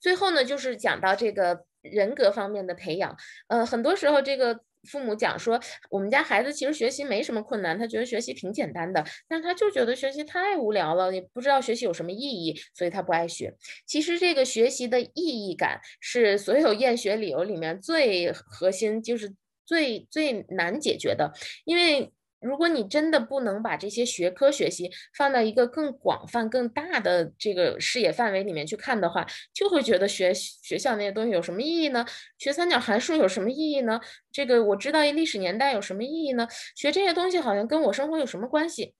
最后呢，就是讲到这个人格方面的培养。呃，很多时候这个。父母讲说，我们家孩子其实学习没什么困难，他觉得学习挺简单的，但他就觉得学习太无聊了，也不知道学习有什么意义，所以他不爱学。其实这个学习的意义感是所有厌学理由里面最核心，就是最最难解决的，因为。如果你真的不能把这些学科学习放到一个更广泛、更大的这个视野范围里面去看的话，就会觉得学学校那些东西有什么意义呢？学三角函数有什么意义呢？这个我知道一历史年代有什么意义呢？学这些东西好像跟我生活有什么关系？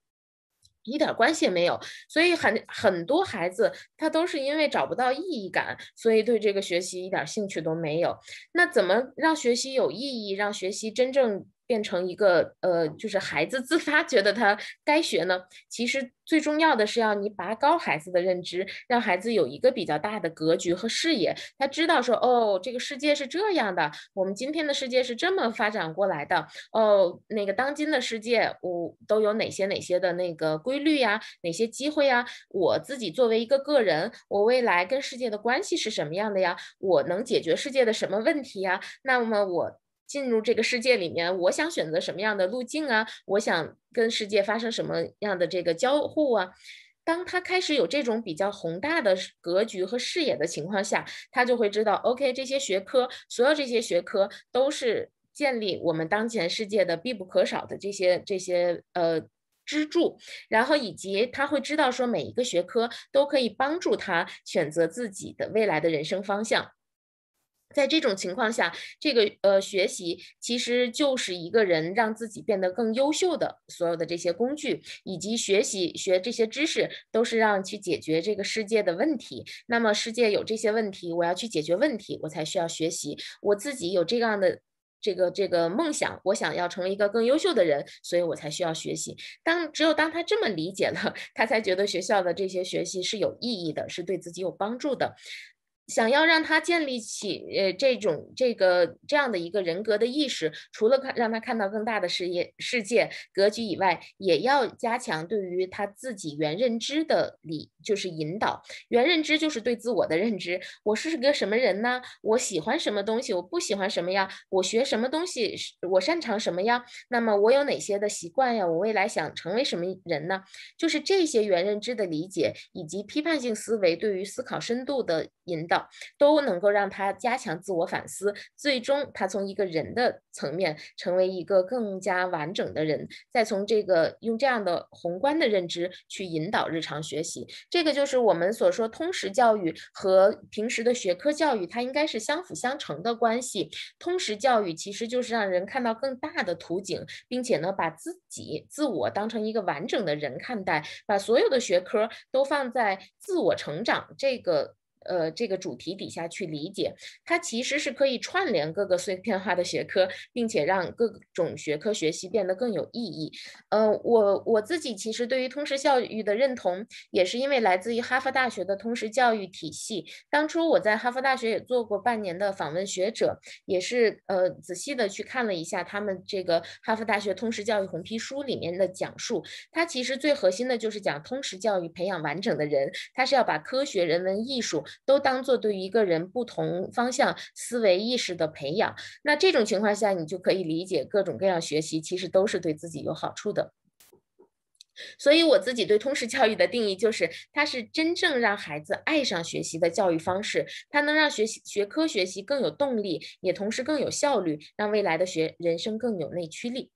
一点关系也没有。所以很很多孩子他都是因为找不到意义感，所以对这个学习一点兴趣都没有。那怎么让学习有意义？让学习真正？变成一个呃，就是孩子自发觉得他该学呢。其实最重要的是要你拔高孩子的认知，让孩子有一个比较大的格局和视野。他知道说，哦，这个世界是这样的，我们今天的世界是这么发展过来的。哦，那个当今的世界，我都有哪些哪些的那个规律呀？哪些机会呀？我自己作为一个个人，我未来跟世界的关系是什么样的呀？我能解决世界的什么问题呀？那么我。进入这个世界里面，我想选择什么样的路径啊？我想跟世界发生什么样的这个交互啊？当他开始有这种比较宏大的格局和视野的情况下，他就会知道，OK，这些学科，所有这些学科都是建立我们当前世界的必不可少的这些这些呃支柱。然后以及他会知道说，每一个学科都可以帮助他选择自己的未来的人生方向。在这种情况下，这个呃学习其实就是一个人让自己变得更优秀的所有的这些工具，以及学习学这些知识，都是让去解决这个世界的问题。那么世界有这些问题，我要去解决问题，我才需要学习。我自己有这样的这个这个梦想，我想要成为一个更优秀的人，所以我才需要学习。当只有当他这么理解了，[LAUGHS] 他才觉得学校的这些学习是有意义的，是对自己有帮助的。想要让他建立起呃这种这个这样的一个人格的意识，除了看让他看到更大的世界世界格局以外，也要加强对于他自己原认知的理，就是引导原认知，就是对自我的认知。我是个什么人呢？我喜欢什么东西？我不喜欢什么呀？我学什么东西？我擅长什么呀？那么我有哪些的习惯呀？我未来想成为什么人呢？就是这些原认知的理解以及批判性思维对于思考深度的引导。都能够让他加强自我反思，最终他从一个人的层面成为一个更加完整的人。再从这个用这样的宏观的认知去引导日常学习，这个就是我们所说通识教育和平时的学科教育，它应该是相辅相成的关系。通识教育其实就是让人看到更大的图景，并且呢，把自己、自我当成一个完整的人看待，把所有的学科都放在自我成长这个。呃，这个主题底下去理解，它其实是可以串联各个碎片化的学科，并且让各种学科学习变得更有意义。呃，我我自己其实对于通识教育的认同，也是因为来自于哈佛大学的通识教育体系。当初我在哈佛大学也做过半年的访问学者，也是呃仔细的去看了一下他们这个哈佛大学通识教育红皮书里面的讲述。它其实最核心的就是讲通识教育培养完整的人，它是要把科学、人文、艺术。都当做对一个人不同方向思维意识的培养，那这种情况下，你就可以理解各种各样学习其实都是对自己有好处的。所以我自己对通识教育的定义就是，它是真正让孩子爱上学习的教育方式，它能让学习学科学习更有动力，也同时更有效率，让未来的学人生更有内驱力。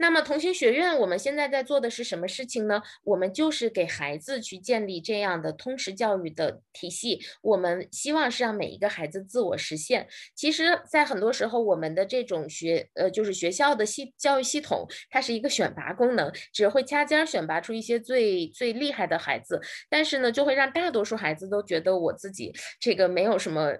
那么，同心学院我们现在在做的是什么事情呢？我们就是给孩子去建立这样的通识教育的体系。我们希望是让每一个孩子自我实现。其实，在很多时候，我们的这种学，呃，就是学校的系教育系统，它是一个选拔功能，只会掐尖儿选拔出一些最最厉害的孩子，但是呢，就会让大多数孩子都觉得我自己这个没有什么，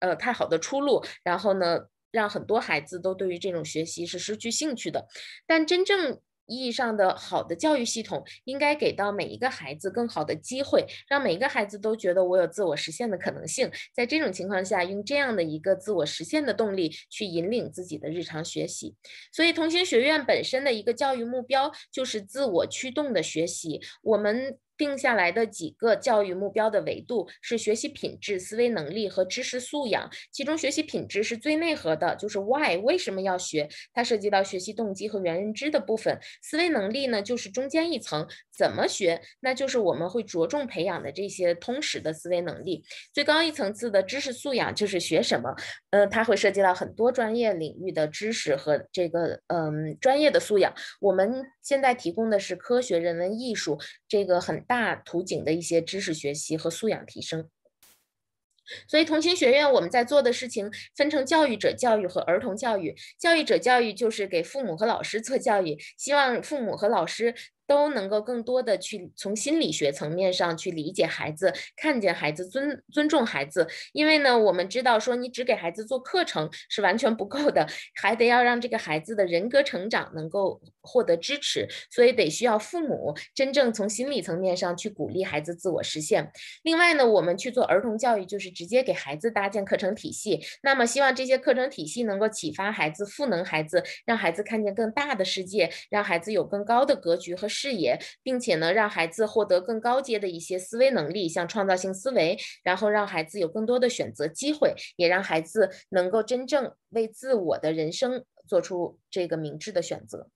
呃，太好的出路。然后呢？让很多孩子都对于这种学习是失去兴趣的，但真正意义上的好的教育系统应该给到每一个孩子更好的机会，让每一个孩子都觉得我有自我实现的可能性。在这种情况下，用这样的一个自我实现的动力去引领自己的日常学习。所以，同行学院本身的一个教育目标就是自我驱动的学习。我们。定下来的几个教育目标的维度是学习品质、思维能力和知识素养，其中学习品质是最内核的，就是 why 为什么要学，它涉及到学习动机和原认知的部分；思维能力呢，就是中间一层，怎么学，那就是我们会着重培养的这些通识的思维能力；最高一层次的知识素养就是学什么，呃，它会涉及到很多专业领域的知识和这个嗯专业的素养。我们现在提供的是科学、人文、艺术，这个很。大图景的一些知识学习和素养提升，所以同心学院我们在做的事情分成教育者教育和儿童教育。教育者教育就是给父母和老师做教育，希望父母和老师。都能够更多的去从心理学层面上去理解孩子，看见孩子，尊尊重孩子。因为呢，我们知道说，你只给孩子做课程是完全不够的，还得要让这个孩子的人格成长能够获得支持。所以得需要父母真正从心理层面上去鼓励孩子自我实现。另外呢，我们去做儿童教育，就是直接给孩子搭建课程体系。那么希望这些课程体系能够启发孩子，赋能孩子，让孩子看见更大的世界，让孩子有更高的格局和。视野，并且呢，让孩子获得更高阶的一些思维能力，像创造性思维，然后让孩子有更多的选择机会，也让孩子能够真正为自我的人生做出这个明智的选择。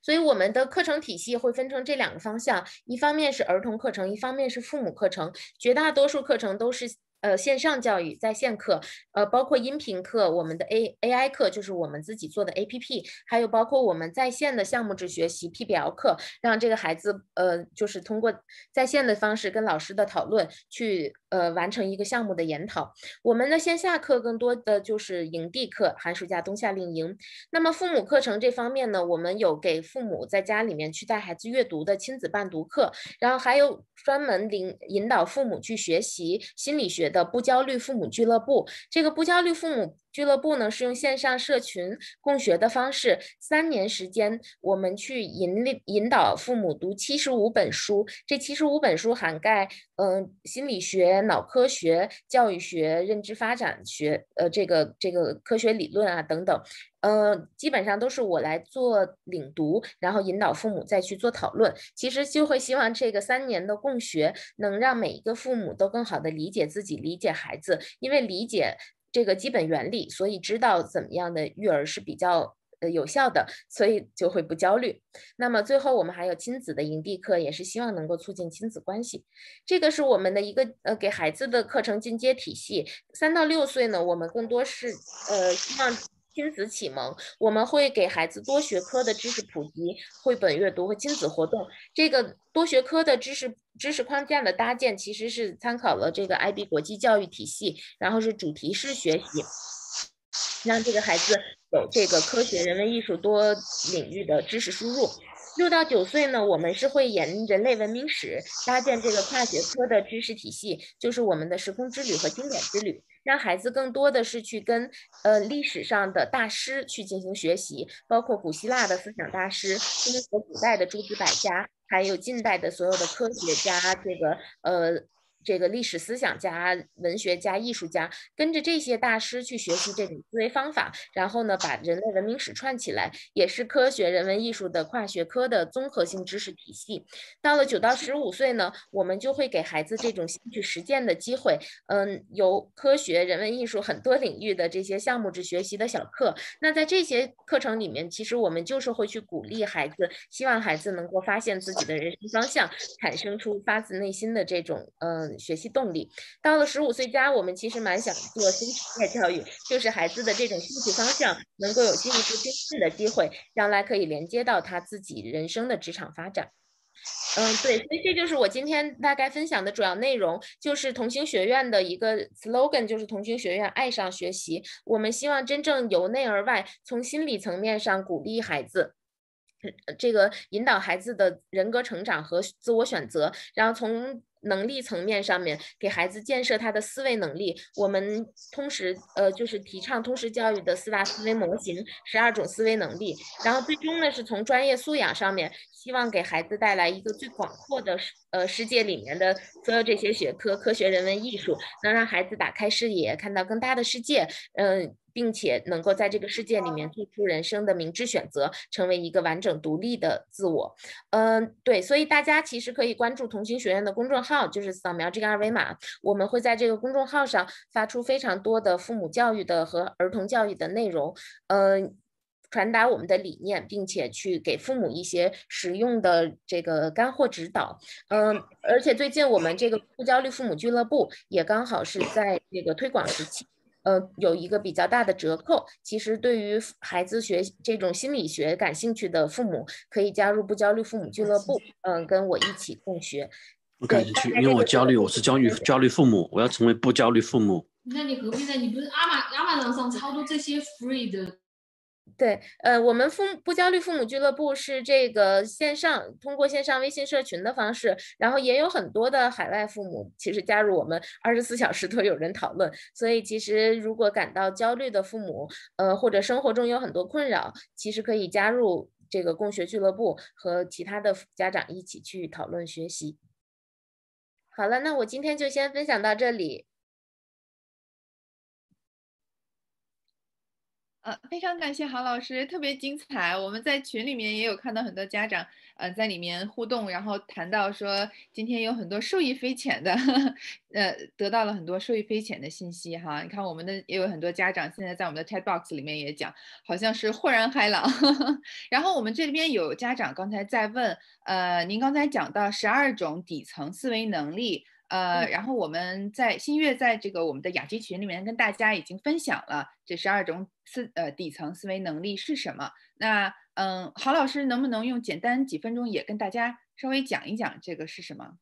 所以，我们的课程体系会分成这两个方向：，一方面是儿童课程，一方面是父母课程。绝大多数课程都是。呃，线上教育在线课，呃，包括音频课，我们的 A A I 课就是我们自己做的 A P P，还有包括我们在线的项目制学习 P B L 课，让这个孩子呃，就是通过在线的方式跟老师的讨论，去呃完成一个项目的研讨。我们的线下课更多的就是营地课，寒暑假冬夏令营。那么父母课程这方面呢，我们有给父母在家里面去带孩子阅读的亲子伴读课，然后还有专门领引导父母去学习心理学。的不焦虑父母俱乐部，这个不焦虑父母。俱乐部呢是用线上社群共学的方式，三年时间，我们去引领引导父母读七十五本书，这七十五本书涵盖嗯心理学、脑科学、教育学、认知发展学，呃，这个这个科学理论啊等等，呃，基本上都是我来做领读，然后引导父母再去做讨论。其实就会希望这个三年的共学能让每一个父母都更好的理解自己，理解孩子，因为理解。这个基本原理，所以知道怎么样的育儿是比较呃有效的，所以就会不焦虑。那么最后我们还有亲子的营地课，也是希望能够促进亲子关系。这个是我们的一个呃给孩子的课程进阶体系，三到六岁呢，我们更多是呃希望。亲子启蒙，我们会给孩子多学科的知识普及、绘本阅读和亲子活动。这个多学科的知识知识框架的搭建，其实是参考了这个 IB 国际教育体系，然后是主题式学习，让这个孩子有这个科学、人文、艺术多领域的知识输入。六到九岁呢，我们是会沿人类文明史搭建这个跨学科的知识体系，就是我们的时空之旅和经典之旅。让孩子更多的是去跟呃历史上的大师去进行学习，包括古希腊的思想大师，中国古代的诸子百家，还有近代的所有的科学家，这个呃。这个历史思想家、文学家、艺术家，跟着这些大师去学习这种思维方法，然后呢，把人类文明史串起来，也是科学、人文、艺术的跨学科的综合性知识体系。到了九到十五岁呢，我们就会给孩子这种兴趣实践的机会，嗯，有科学、人文、艺术很多领域的这些项目制学习的小课。那在这些课程里面，其实我们就是会去鼓励孩子，希望孩子能够发现自己的人生方向，产生出发自内心的这种，嗯。学习动力到了十五岁加，我们其实蛮想做新时代教育，就是孩子的这种兴趣方向能够有进一步精制的机会，将来可以连接到他自己人生的职场发展。嗯，对，所以这就是我今天大概分享的主要内容，就是同心学院的一个 slogan，就是同心学院爱上学习。我们希望真正由内而外，从心理层面上鼓励孩子，这个引导孩子的人格成长和自我选择，然后从。能力层面上面给孩子建设他的思维能力，我们通识呃就是提倡通识教育的四大思维模型、十二种思维能力，然后最终呢是从专业素养上面希望给孩子带来一个最广阔的世呃世界里面的所有这些学科、科学、人文、艺术，能让孩子打开视野，看到更大的世界，嗯，并且能够在这个世界里面做出人生的明智选择，成为一个完整独立的自我，嗯，对，所以大家其实可以关注同心学院的公众号。就是扫描这个二维码，我们会在这个公众号上发出非常多的父母教育的和儿童教育的内容，嗯，传达我们的理念，并且去给父母一些实用的这个干货指导，嗯，而且最近我们这个不焦虑父母俱乐部也刚好是在这个推广时期，呃，有一个比较大的折扣。其实对于孩子学这种心理学感兴趣的父母，可以加入不焦虑父母俱乐部，嗯，跟我一起共学。我感兴趣，因为我焦虑，我是焦虑焦虑父母，我要成为不焦虑父母。那你何必呢？你不是阿玛阿玛网上超多这些 free 的？对，呃，我们父母不焦虑父母俱乐部是这个线上，通过线上微信社群的方式，然后也有很多的海外父母其实加入我们，二十四小时都有人讨论。所以其实如果感到焦虑的父母，呃，或者生活中有很多困扰，其实可以加入这个共学俱乐部，和其他的家长一起去讨论学习。好了，那我今天就先分享到这里。呃，非常感谢郝老师，特别精彩。我们在群里面也有看到很多家长，呃，在里面互动，然后谈到说今天有很多受益匪浅的，[LAUGHS] 呃，得到了很多受益匪浅的信息哈。你看我们的也有很多家长现在在我们的 Chatbox 里面也讲，好像是豁然开朗。[LAUGHS] 然后我们这边有家长刚才在问，呃，您刚才讲到十二种底层思维能力。呃，然后我们在新月在这个我们的雅集群里面跟大家已经分享了这十二种思呃底层思维能力是什么。那嗯，郝老师能不能用简单几分钟也跟大家稍微讲一讲这个是什么？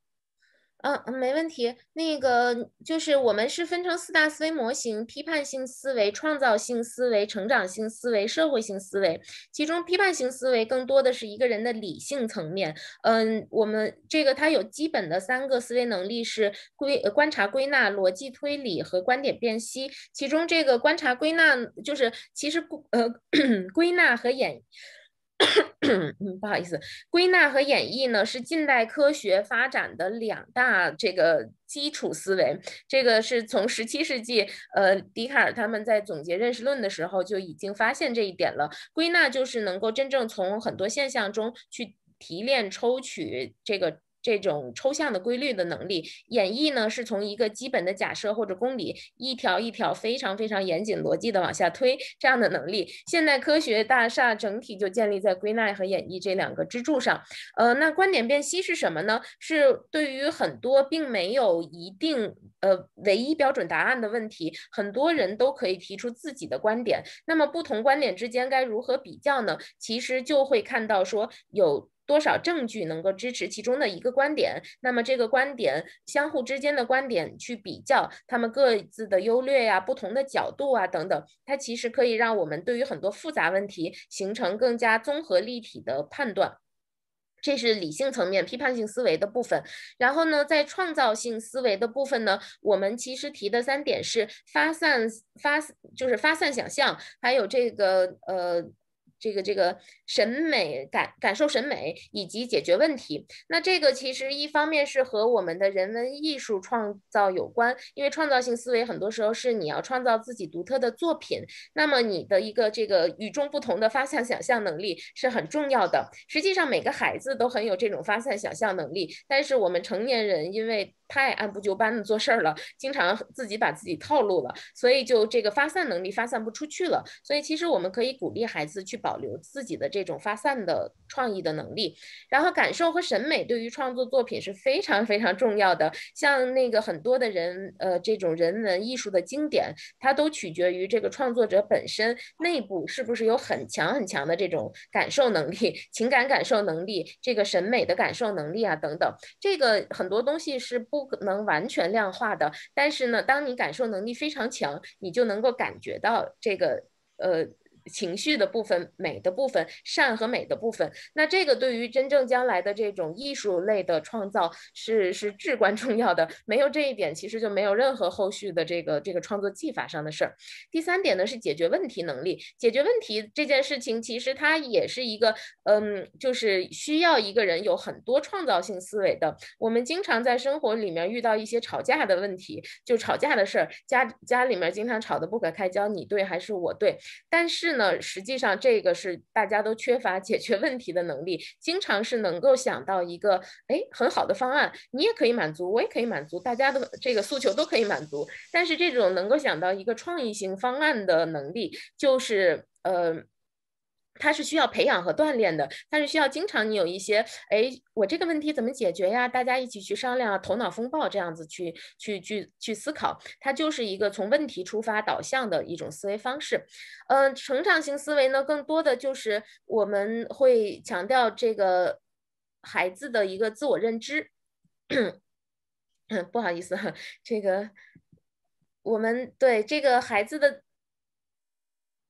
嗯，没问题。那个就是我们是分成四大思维模型：批判性思维、创造性思维、成长性思维、社会性思维。其中，批判性思维更多的是一个人的理性层面。嗯，我们这个它有基本的三个思维能力是规观察、归纳、逻辑推理和观点辨析。其中，这个观察归纳就是其实呃 [COUGHS] 归纳和演。[CLEARS THROAT] 不好意思，归纳和演绎呢是近代科学发展的两大这个基础思维。这个是从十七世纪，呃，笛卡尔他们在总结认识论的时候就已经发现这一点了。归纳就是能够真正从很多现象中去提炼、抽取这个。这种抽象的规律的能力，演绎呢是从一个基本的假设或者公理，一条一条非常非常严谨逻辑的往下推这样的能力。现代科学大厦整体就建立在归纳和演绎这两个支柱上。呃，那观点辨析是什么呢？是对于很多并没有一定呃唯一标准答案的问题，很多人都可以提出自己的观点。那么不同观点之间该如何比较呢？其实就会看到说有。多少证据能够支持其中的一个观点？那么这个观点相互之间的观点去比较，他们各自的优劣呀、不同的角度啊等等，它其实可以让我们对于很多复杂问题形成更加综合立体的判断。这是理性层面批判性思维的部分。然后呢，在创造性思维的部分呢，我们其实提的三点是发散、发就是发散想象，还有这个呃。这个这个审美感感受审美以及解决问题，那这个其实一方面是和我们的人文艺术创造有关，因为创造性思维很多时候是你要创造自己独特的作品，那么你的一个这个与众不同的发散想象能力是很重要的。实际上每个孩子都很有这种发散想象能力，但是我们成年人因为。太按部就班的做事儿了，经常自己把自己套路了，所以就这个发散能力发散不出去了。所以其实我们可以鼓励孩子去保留自己的这种发散的创意的能力。然后感受和审美对于创作作品是非常非常重要的。像那个很多的人，呃，这种人文艺术的经典，它都取决于这个创作者本身内部是不是有很强很强的这种感受能力、[LAUGHS] 情感感受能力、这个审美的感受能力啊等等。这个很多东西是。不能完全量化的，但是呢，当你感受能力非常强，你就能够感觉到这个呃。情绪的部分、美的部分、善和美的部分，那这个对于真正将来的这种艺术类的创造是是至关重要的。没有这一点，其实就没有任何后续的这个这个创作技法上的事儿。第三点呢是解决问题能力。解决问题这件事情，其实它也是一个嗯，就是需要一个人有很多创造性思维的。我们经常在生活里面遇到一些吵架的问题，就吵架的事儿，家家里面经常吵得不可开交，你对还是我对，但是。那实际上，这个是大家都缺乏解决问题的能力，经常是能够想到一个哎很好的方案，你也可以满足，我也可以满足，大家的这个诉求都可以满足。但是这种能够想到一个创意性方案的能力，就是呃。它是需要培养和锻炼的，它是需要经常你有一些，哎，我这个问题怎么解决呀？大家一起去商量啊，头脑风暴这样子去去去去思考，它就是一个从问题出发导向的一种思维方式。嗯，成长型思维呢，更多的就是我们会强调这个孩子的一个自我认知。嗯，[COUGHS] 不好意思哈，这个我们对这个孩子的，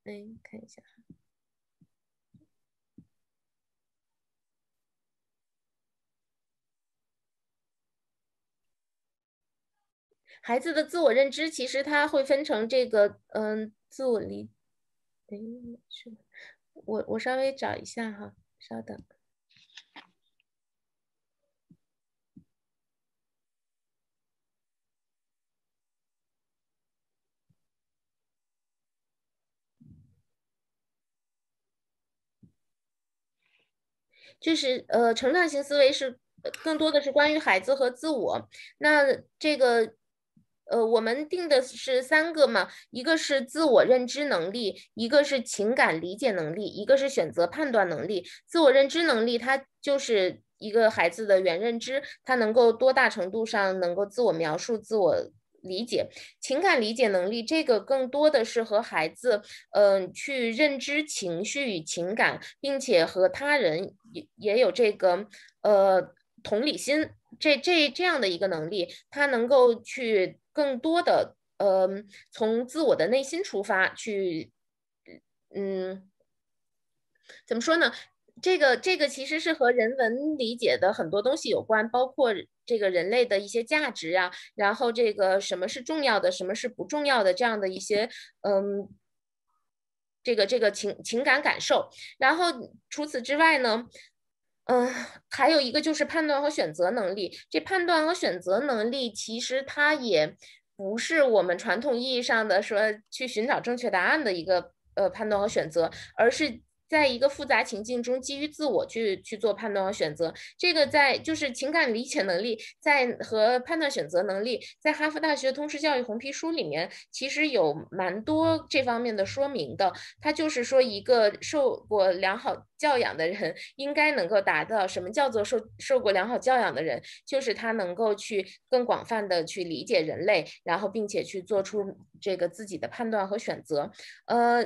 哎，看一下。孩子的自我认知，其实他会分成这个，嗯，自我理，哎，是，我我稍微找一下哈，稍等，就是呃，成长型思维是更多的是关于孩子和自我，那这个。呃，我们定的是三个嘛，一个是自我认知能力，一个是情感理解能力，一个是选择判断能力。自我认知能力，它就是一个孩子的原认知，他能够多大程度上能够自我描述、自我理解。情感理解能力，这个更多的是和孩子，嗯，去认知情绪与情感，并且和他人也也有这个，呃，同理心，这这这样的一个能力，他能够去。更多的，嗯，从自我的内心出发去，嗯，怎么说呢？这个这个其实是和人文理解的很多东西有关，包括这个人类的一些价值啊，然后这个什么是重要的，什么是不重要的，这样的一些，嗯，这个这个情情感感受。然后除此之外呢？嗯，还有一个就是判断和选择能力。这判断和选择能力，其实它也不是我们传统意义上的说去寻找正确答案的一个呃判断和选择，而是。在一个复杂情境中，基于自我去去做判断和选择，这个在就是情感理解能力在和判断选择能力，在哈佛大学通识教育红皮书里面其实有蛮多这方面的说明的。它就是说，一个受过良好教养的人应该能够达到什么叫做受受过良好教养的人，就是他能够去更广泛的去理解人类，然后并且去做出这个自己的判断和选择。呃，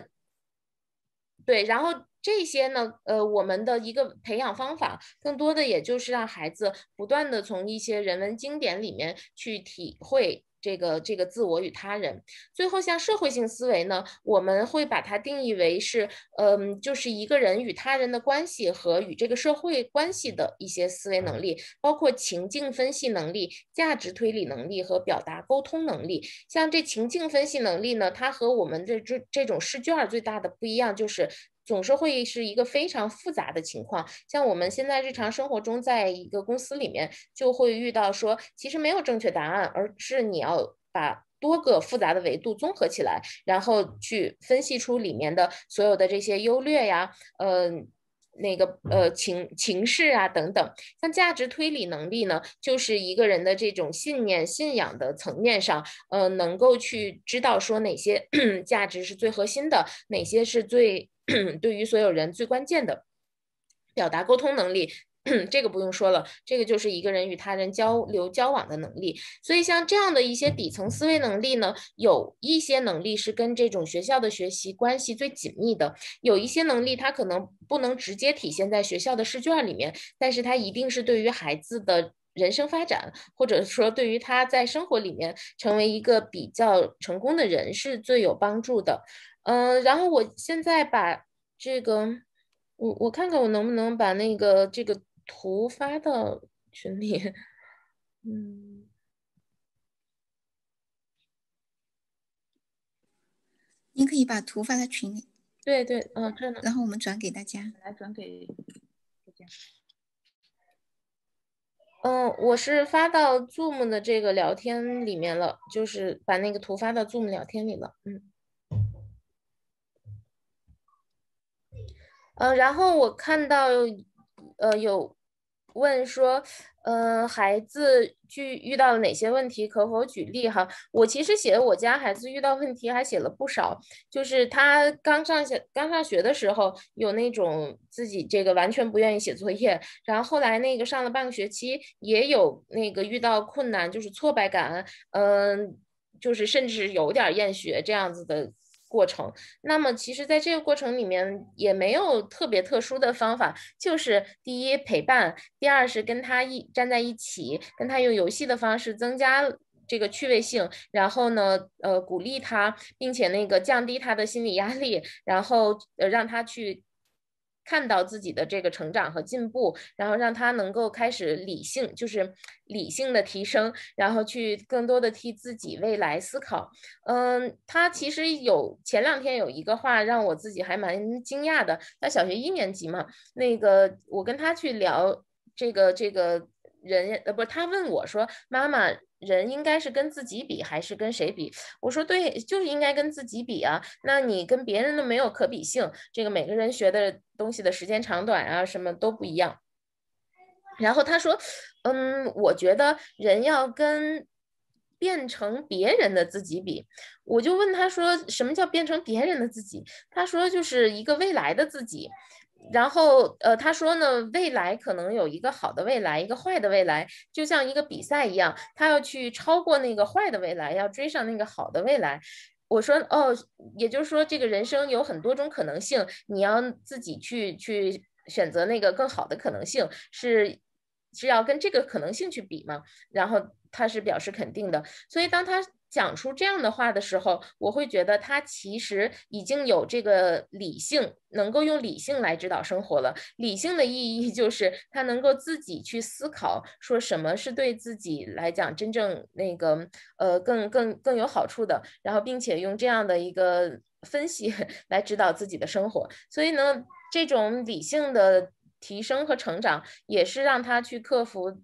对，然后。这些呢，呃，我们的一个培养方法，更多的也就是让孩子不断的从一些人文经典里面去体会这个这个自我与他人。最后，像社会性思维呢，我们会把它定义为是，嗯，就是一个人与他人的关系和与这个社会关系的一些思维能力，包括情境分析能力、价值推理能力和表达沟通能力。像这情境分析能力呢，它和我们的这这种试卷最大的不一样就是。总是会是一个非常复杂的情况，像我们现在日常生活中，在一个公司里面，就会遇到说，其实没有正确答案，而是你要把多个复杂的维度综合起来，然后去分析出里面的所有的这些优劣呀，呃，那个呃情情势啊等等。像价值推理能力呢，就是一个人的这种信念、信仰的层面上，呃，能够去知道说哪些 [CLEARS THROAT] 价值是最核心的，哪些是最。[CLEARS THROAT] 对于所有人最关键的表达沟通能力，[CLEARS THROAT] 这个不用说了，这个就是一个人与他人交流交往的能力。所以像这样的一些底层思维能力呢，有一些能力是跟这种学校的学习关系最紧密的，有一些能力它可能不能直接体现在学校的试卷里面，但是它一定是对于孩子的人生发展，或者说对于他在生活里面成为一个比较成功的人是最有帮助的。嗯，然后我现在把这个，我我看看我能不能把那个这个图发到群里。嗯，您可以把图发在群里，对对，嗯，这呢，然后我们转给大家，来转给大家。嗯，我是发到 Zoom 的这个聊天里面了，就是把那个图发到 Zoom 聊天里了，嗯。呃，然后我看到，呃，有问说，呃，孩子遇遇到了哪些问题，可否举例哈？我其实写我家孩子遇到问题还写了不少，就是他刚上学刚上学的时候，有那种自己这个完全不愿意写作业，然后后来那个上了半个学期，也有那个遇到困难就是挫败感，嗯，就是甚至有点厌学这样子的。过程，那么其实在这个过程里面也没有特别特殊的方法，就是第一陪伴，第二是跟他一站在一起，跟他用游戏的方式增加这个趣味性，然后呢，呃，鼓励他，并且那个降低他的心理压力，然后呃，让他去。看到自己的这个成长和进步，然后让他能够开始理性，就是理性的提升，然后去更多的替自己未来思考。嗯，他其实有前两天有一个话让我自己还蛮惊讶的，他小学一年级嘛，那个我跟他去聊这个这个人，呃，不，是他问我说：“妈妈。”人应该是跟自己比还是跟谁比？我说对，就是应该跟自己比啊。那你跟别人都没有可比性，这个每个人学的东西的时间长短啊，什么都不一样。然后他说，嗯，我觉得人要跟变成别人的自己比。我就问他说，什么叫变成别人的自己？他说就是一个未来的自己。然后，呃，他说呢，未来可能有一个好的未来，一个坏的未来，就像一个比赛一样，他要去超过那个坏的未来，要追上那个好的未来。我说，哦，也就是说，这个人生有很多种可能性，你要自己去去选择那个更好的可能性，是是要跟这个可能性去比吗？然后他是表示肯定的，所以当他。讲出这样的话的时候，我会觉得他其实已经有这个理性，能够用理性来指导生活了。理性的意义就是他能够自己去思考，说什么是对自己来讲真正那个呃更更更有好处的，然后并且用这样的一个分析 [LAUGHS] 来指导自己的生活。所以呢，这种理性的提升和成长，也是让他去克服。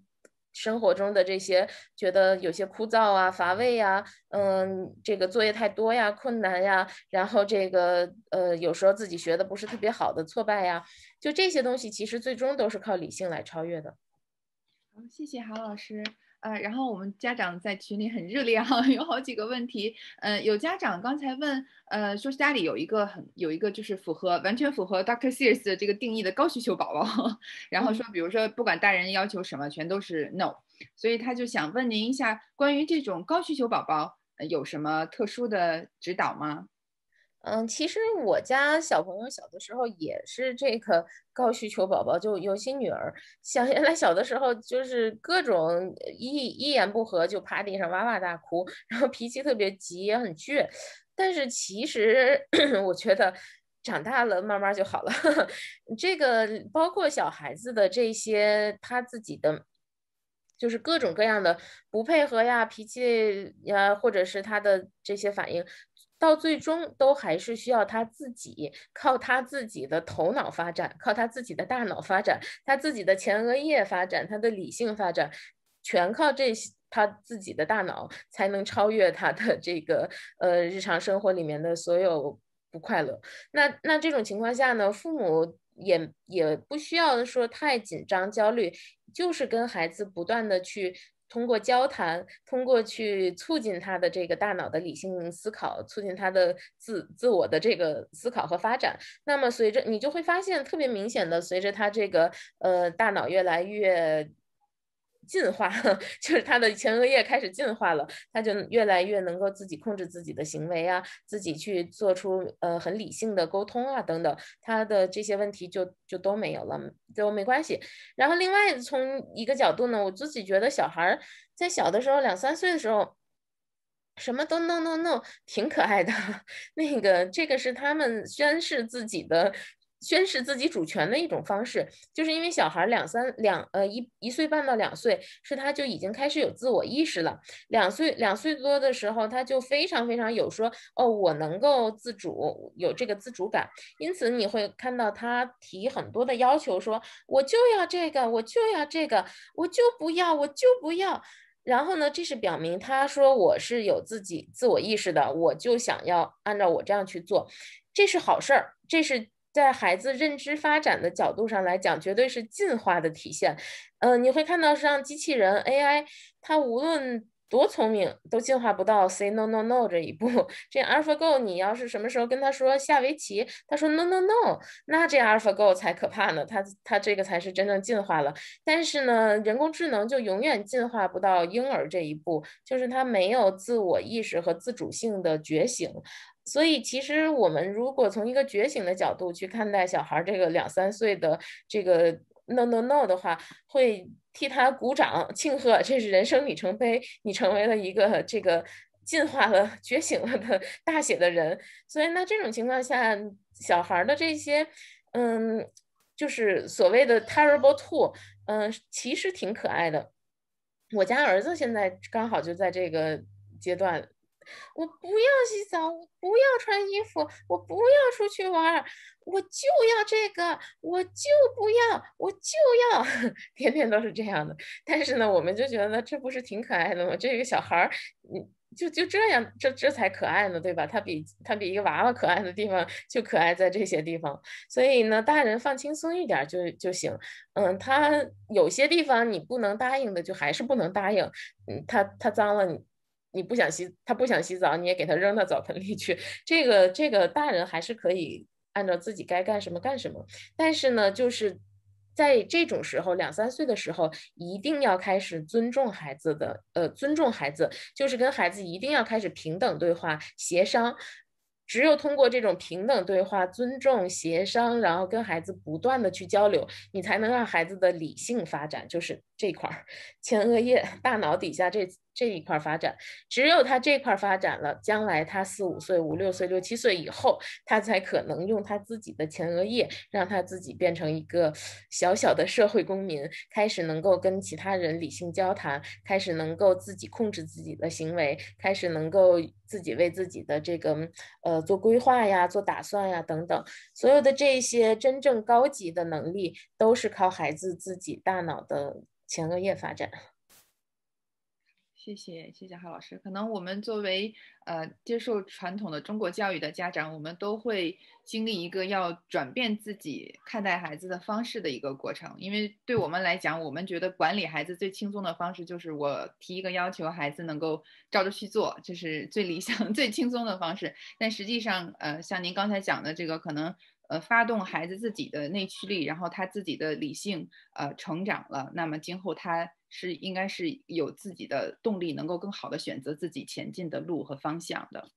生活中的这些觉得有些枯燥啊、乏味呀，嗯，这个作业太多呀、困难呀，然后这个呃，有时候自己学的不是特别好的挫败呀，就这些东西，其实最终都是靠理性来超越的。好，谢谢韩老师。呃，然后我们家长在群里很热烈哈，[LAUGHS] 有好几个问题。呃，有家长刚才问，呃，说家里有一个很有一个就是符合完全符合 Doctor Sears 的这个定义的高需求宝宝，[LAUGHS] 然后说，比如说不管大人要求什么，全都是 no，所以他就想问您一下，关于这种高需求宝宝有什么特殊的指导吗？嗯，其实我家小朋友小的时候也是这个高需求宝宝，就有其女儿像原来小的时候就是各种一一言不合就趴地上哇哇大哭，然后脾气特别急也很倔，但是其实 [CLEARS THROAT] 我觉得长大了慢慢就好了。[LAUGHS] 这个包括小孩子的这些他自己的就是各种各样的不配合呀、脾气呀，或者是他的这些反应。到最终都还是需要他自己靠他自己的头脑发展，靠他自己的大脑发展，他自己的前额叶发展，他的理性发展，全靠这些他自己的大脑才能超越他的这个呃日常生活里面的所有不快乐。那那这种情况下呢，父母也也不需要说太紧张焦虑，就是跟孩子不断的去。通过交谈，通过去促进他的这个大脑的理性思考，促进他的自自我的这个思考和发展。那么，随着你就会发现特别明显的，随着他这个呃大脑越来越。进化 [LAUGHS] 就是他的前额叶开始进化了，他就越来越能够自己控制自己的行为啊，自己去做出呃很理性的沟通啊等等，他的这些问题就就都没有了，都没关系。然后另外从一个角度呢，我自己觉得小孩在小的时候两三岁的时候，什么都 no no no，挺可爱的，[LAUGHS] 那个这个是他们宣誓自己的。宣示自己主权的一种方式，就是因为小孩两三两呃一一岁半到两岁，是他就已经开始有自我意识了。两岁两岁多的时候，他就非常非常有说哦，我能够自主，有这个自主感。因此你会看到他提很多的要求，说我就要这个，我就要这个，我就不要，我就不要。然后呢，这是表明他说我是有自己自我意识的，我就想要按照我这样去做，这是好事儿，这是。在孩子认知发展的角度上来讲，绝对是进化的体现。嗯，你会看到，像机器人 AI，它无论多聪明，都进化不到 “say no no no” 这一步。这 AlphaGo，你要是什么时候跟他说下围棋，他说 “no no no”，那这 AlphaGo 才可怕呢。它它这个才是真正进化了。但是呢，人工智能就永远进化不到婴儿这一步，就是它没有自我意识和自主性的觉醒。所以，其实我们如果从一个觉醒的角度去看待小孩这个两三岁的这个 “no no no” 的话，会替他鼓掌庆贺，这是人生里程碑，你成为了一个这个进化了、觉醒了的 [LAUGHS] 大写的人。所以，那这种情况下，小孩的这些，嗯，就是所谓的 “terrible t w o 嗯，其实挺可爱的。我家儿子现在刚好就在这个阶段。我不要洗澡，我不要穿衣服，我不要出去玩儿，我就要这个，我就不要，我就要，天天都是这样的。但是呢，我们就觉得这不是挺可爱的吗？这个小孩儿，嗯，就就这样，这这才可爱呢，对吧？他比他比一个娃娃可爱的地方，就可爱在这些地方。所以呢，大人放轻松一点就就行。嗯，他有些地方你不能答应的，就还是不能答应。嗯，他他脏了你。你不想洗，他不想洗澡，你也给他扔到澡盆里去。这个这个大人还是可以按照自己该干什么干什么。但是呢，就是在这种时候，两三岁的时候，一定要开始尊重孩子的，呃，尊重孩子，就是跟孩子一定要开始平等对话、协商。只有通过这种平等对话、尊重、协商，然后跟孩子不断的去交流，你才能让孩子的理性发展，就是这块儿前额叶大脑底下这。这一块发展，只有他这块发展了，将来他四五岁、五六岁、六七岁以后，他才可能用他自己的前额叶，让他自己变成一个小小的社会公民，开始能够跟其他人理性交谈，开始能够自己控制自己的行为，开始能够自己为自己的这个呃做规划呀、做打算呀等等，所有的这些真正高级的能力，都是靠孩子自己大脑的前额叶发展。谢谢谢谢哈老师。可能我们作为呃接受传统的中国教育的家长，我们都会经历一个要转变自己看待孩子的方式的一个过程。因为对我们来讲，我们觉得管理孩子最轻松的方式就是我提一个要求，孩子能够照着去做，就是最理想、[LAUGHS] 最轻松的方式。但实际上，呃，像您刚才讲的这个，可能呃，发动孩子自己的内驱力，然后他自己的理性呃成长了，那么今后他。是，应该是有自己的动力，能够更好的选择自己前进的路和方向的。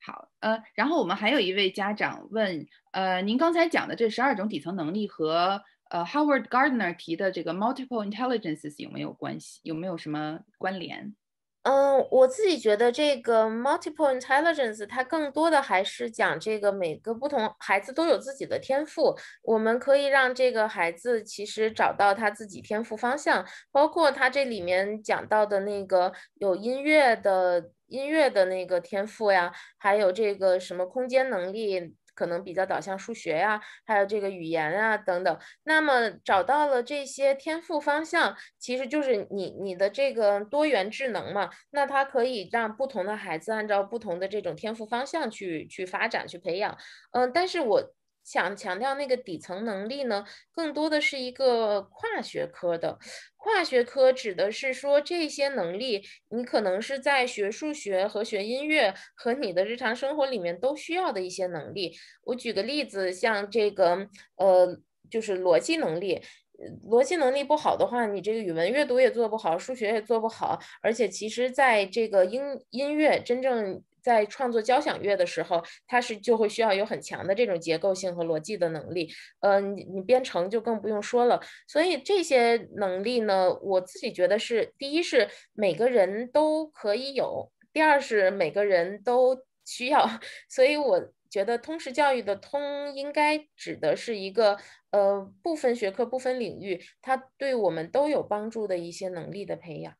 好，呃，然后我们还有一位家长问，呃，您刚才讲的这十二种底层能力和呃 Howard Gardner 提的这个 Multiple Intelligences 有没有关系？有没有什么关联？嗯，我自己觉得这个 multiple intelligence，它更多的还是讲这个每个不同孩子都有自己的天赋，我们可以让这个孩子其实找到他自己天赋方向，包括他这里面讲到的那个有音乐的音乐的那个天赋呀，还有这个什么空间能力。可能比较导向数学呀，还有这个语言啊等等。那么找到了这些天赋方向，其实就是你你的这个多元智能嘛，那它可以让不同的孩子按照不同的这种天赋方向去去发展、去培养。嗯，但是我。想强调那个底层能力呢，更多的是一个跨学科的。跨学科指的是说这些能力，你可能是在学数学和学音乐和你的日常生活里面都需要的一些能力。我举个例子，像这个呃，就是逻辑能力。逻辑能力不好的话，你这个语文阅读也做不好，数学也做不好，而且其实在这个音音乐真正。在创作交响乐的时候，它是就会需要有很强的这种结构性和逻辑的能力。呃，你你编程就更不用说了。所以这些能力呢，我自己觉得是：第一是每个人都可以有；第二是每个人都需要。所以我觉得通识教育的“通”应该指的是一个呃部分学科、部分领域，它对我们都有帮助的一些能力的培养。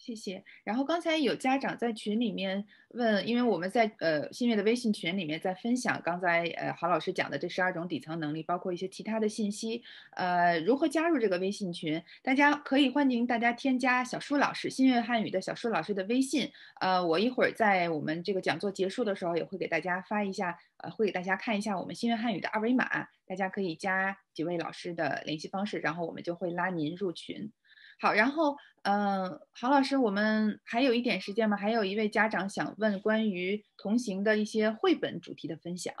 谢谢。然后刚才有家长在群里面问，因为我们在呃新月的微信群里面在分享刚才呃郝老师讲的这十二种底层能力，包括一些其他的信息。呃，如何加入这个微信群？大家可以欢迎大家添加小舒老师新月汉语的小舒老师的微信。呃，我一会儿在我们这个讲座结束的时候也会给大家发一下，呃，会给大家看一下我们新月汉语的二维码，大家可以加几位老师的联系方式，然后我们就会拉您入群。好，然后，嗯，郝老师，我们还有一点时间吗？还有一位家长想问关于同行的一些绘本主题的分享。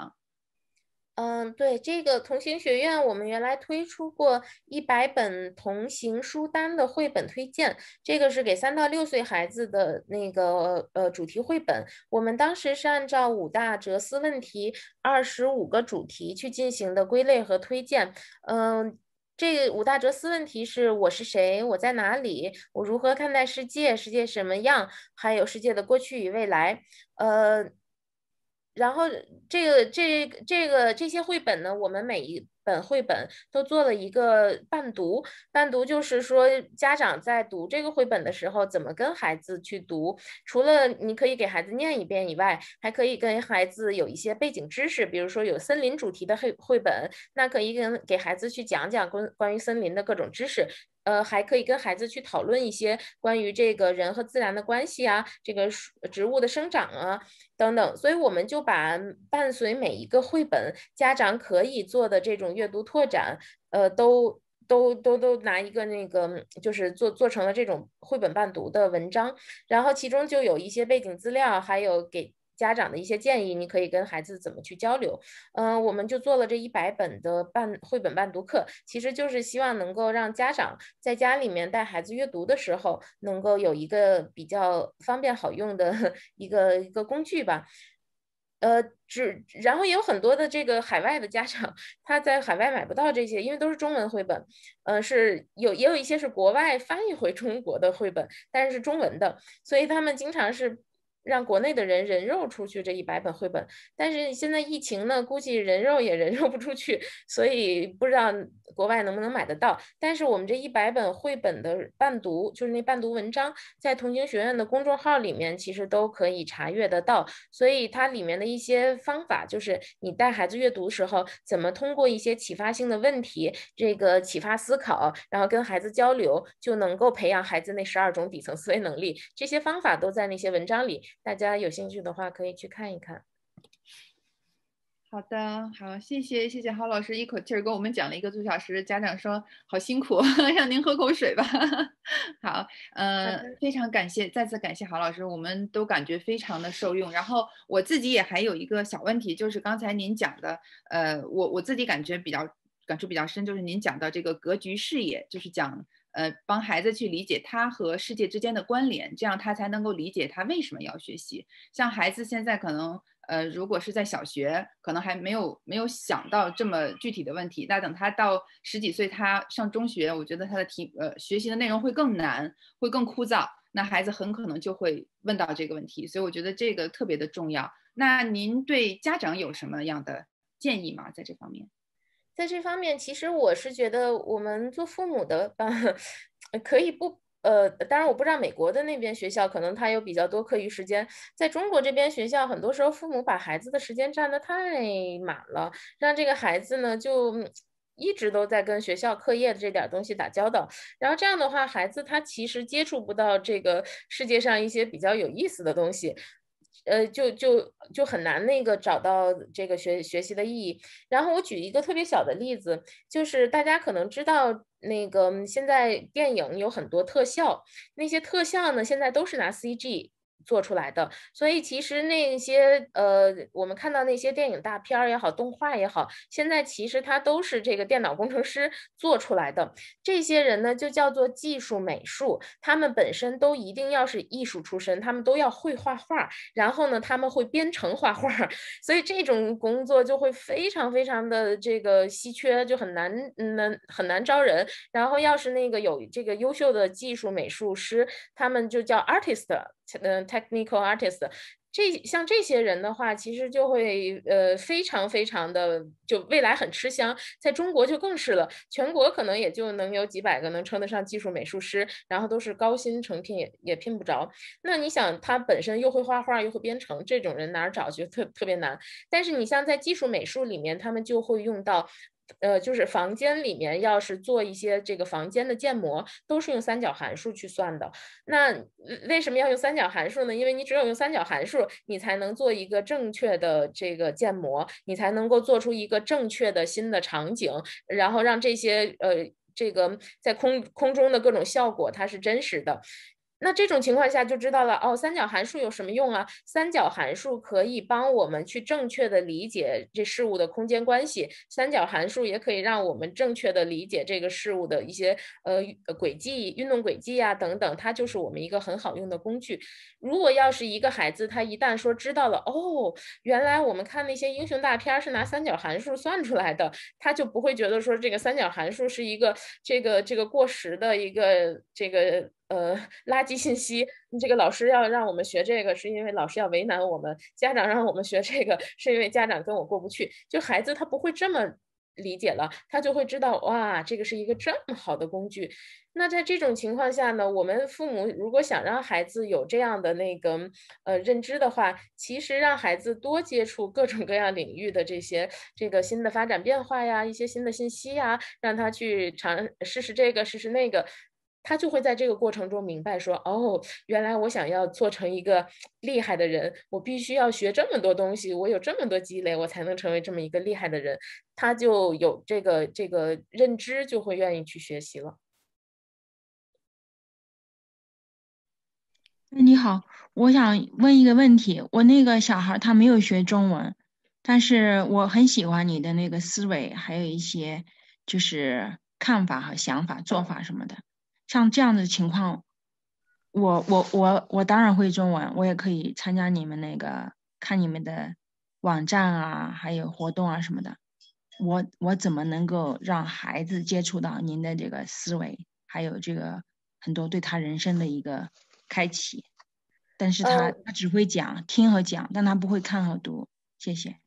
嗯，对，这个同行学院我们原来推出过一百本同行书单的绘本推荐，这个是给三到六岁孩子的那个呃主题绘本。我们当时是按照五大哲思问题、二十五个主题去进行的归类和推荐。嗯。这五大哲思问题是：我是谁？我在哪里？我如何看待世界？世界什么样？还有世界的过去与未来？呃。然后，这个、这、这个、这些绘本呢，我们每一本绘本都做了一个伴读。伴读就是说，家长在读这个绘本的时候，怎么跟孩子去读？除了你可以给孩子念一遍以外，还可以跟孩子有一些背景知识，比如说有森林主题的绘绘本，那可以跟给孩子去讲讲关关于森林的各种知识。呃，还可以跟孩子去讨论一些关于这个人和自然的关系啊，这个植物的生长啊等等。所以我们就把伴随每一个绘本家长可以做的这种阅读拓展，呃，都都都都拿一个那个就是做做成了这种绘本伴读的文章，然后其中就有一些背景资料，还有给。家长的一些建议，你可以跟孩子怎么去交流？嗯，我们就做了这一百本的半绘本伴读课，其实就是希望能够让家长在家里面带孩子阅读的时候，能够有一个比较方便好用的一个一个工具吧。呃，只然后也有很多的这个海外的家长，他在海外买不到这些，因为都是中文绘本。嗯，是有也有一些是国外翻译回中国的绘本，但是中文的，所以他们经常是。让国内的人人肉出去这一百本绘本，但是现在疫情呢，估计人肉也 [LAUGHS] 人肉不出去，所以不知道国外能不能买得到。但是我们这一百本绘本的伴读，就是那伴读文章，在同行学院的公众号里面其实都可以查阅得到。所以它里面的一些方法，就是你带孩子阅读时候，怎么通过一些启发性的问题，这个启发思考，然后跟孩子交流，就能够培养孩子那十二种底层思维能力。这些方法都在那些文章里。大家有兴趣的话，可以去看一看。好的，好，谢谢，谢谢郝老师，一口气儿跟我们讲了一个多小时，家长说好辛苦，[LAUGHS] 让您喝口水吧。[LAUGHS] 好，嗯，非常感谢，再次感谢郝老师，我们都感觉非常的受用。然后我自己也还有一个小问题，就是刚才您讲的，呃，我我自己感觉比较感触比较深，就是您讲到这个格局视野，就是讲。呃，帮孩子去理解他和世界之间的关联，这样他才能够理解他为什么要学习。像孩子现在可能，呃，如果是在小学，可能还没有没有想到这么具体的问题。那等他到十几岁，他上中学，我觉得他的题，呃，学习的内容会更难，会更枯燥。那孩子很可能就会问到这个问题，所以我觉得这个特别的重要。那您对家长有什么样的建议吗？在这方面？在这方面，其实我是觉得，我们做父母的吧，可以不呃，当然我不知道美国的那边学校可能他有比较多课余时间，在中国这边学校，很多时候父母把孩子的时间占得太满了，让这个孩子呢就一直都在跟学校课业的这点东西打交道，然后这样的话，孩子他其实接触不到这个世界上一些比较有意思的东西。呃，就就就很难那个找到这个学学习的意义。然后我举一个特别小的例子，就是大家可能知道，那个现在电影有很多特效，那些特效呢，现在都是拿 CG。做出来的，所以其实那些呃，我们看到那些电影大片儿也好，动画也好，现在其实它都是这个电脑工程师做出来的。这些人呢，就叫做技术美术，他们本身都一定要是艺术出身，他们都要会画画，然后呢，他们会编程画画，[LAUGHS] 所以这种工作就会非常非常的这个稀缺，就很难嗯，很难招人。然后要是那个有这个优秀的技术美术师，他们就叫 artist。嗯，technical artist，这像这些人的话，其实就会呃非常非常的就未来很吃香，在中国就更是了，全国可能也就能有几百个能称得上技术美术师，然后都是高薪，成聘也也聘不着。那你想，他本身又会画画又会编程，这种人哪儿找就特特别难。但是你像在技术美术里面，他们就会用到。呃，就是房间里面要是做一些这个房间的建模，都是用三角函数去算的。那为什么要用三角函数呢？因为你只有用三角函数，你才能做一个正确的这个建模，你才能够做出一个正确的新的场景，然后让这些呃这个在空空中的各种效果它是真实的。那这种情况下就知道了哦。三角函数有什么用啊？三角函数可以帮我们去正确的理解这事物的空间关系，三角函数也可以让我们正确的理解这个事物的一些呃轨迹、运动轨迹呀等等。它就是我们一个很好用的工具。如果要是一个孩子，他一旦说知道了哦，原来我们看那些英雄大片是拿三角函数算出来的，他就不会觉得说这个三角函数是一个这个这个过时的一个这个。呃，垃圾信息，这个老师要让我们学这个，是因为老师要为难我们；家长让我们学这个，是因为家长跟我过不去。就孩子他不会这么理解了，他就会知道，哇，这个是一个这么好的工具。那在这种情况下呢，我们父母如果想让孩子有这样的那个呃认知的话，其实让孩子多接触各种各样领域的这些这个新的发展变化呀，一些新的信息呀，让他去尝试试这个，试试那个。他就会在这个过程中明白说：“哦，原来我想要做成一个厉害的人，我必须要学这么多东西，我有这么多积累，我才能成为这么一个厉害的人。”他就有这个这个认知，就会愿意去学习了。你好，我想问一个问题：我那个小孩他没有学中文，但是我很喜欢你的那个思维，还有一些就是看法和想法、做法什么的。像这样的情况，我我我我当然会中文，我也可以参加你们那个看你们的网站啊，还有活动啊什么的。我我怎么能够让孩子接触到您的这个思维，还有这个很多对他人生的一个开启？但是他他只会讲听和讲，但他不会看和读。谢谢。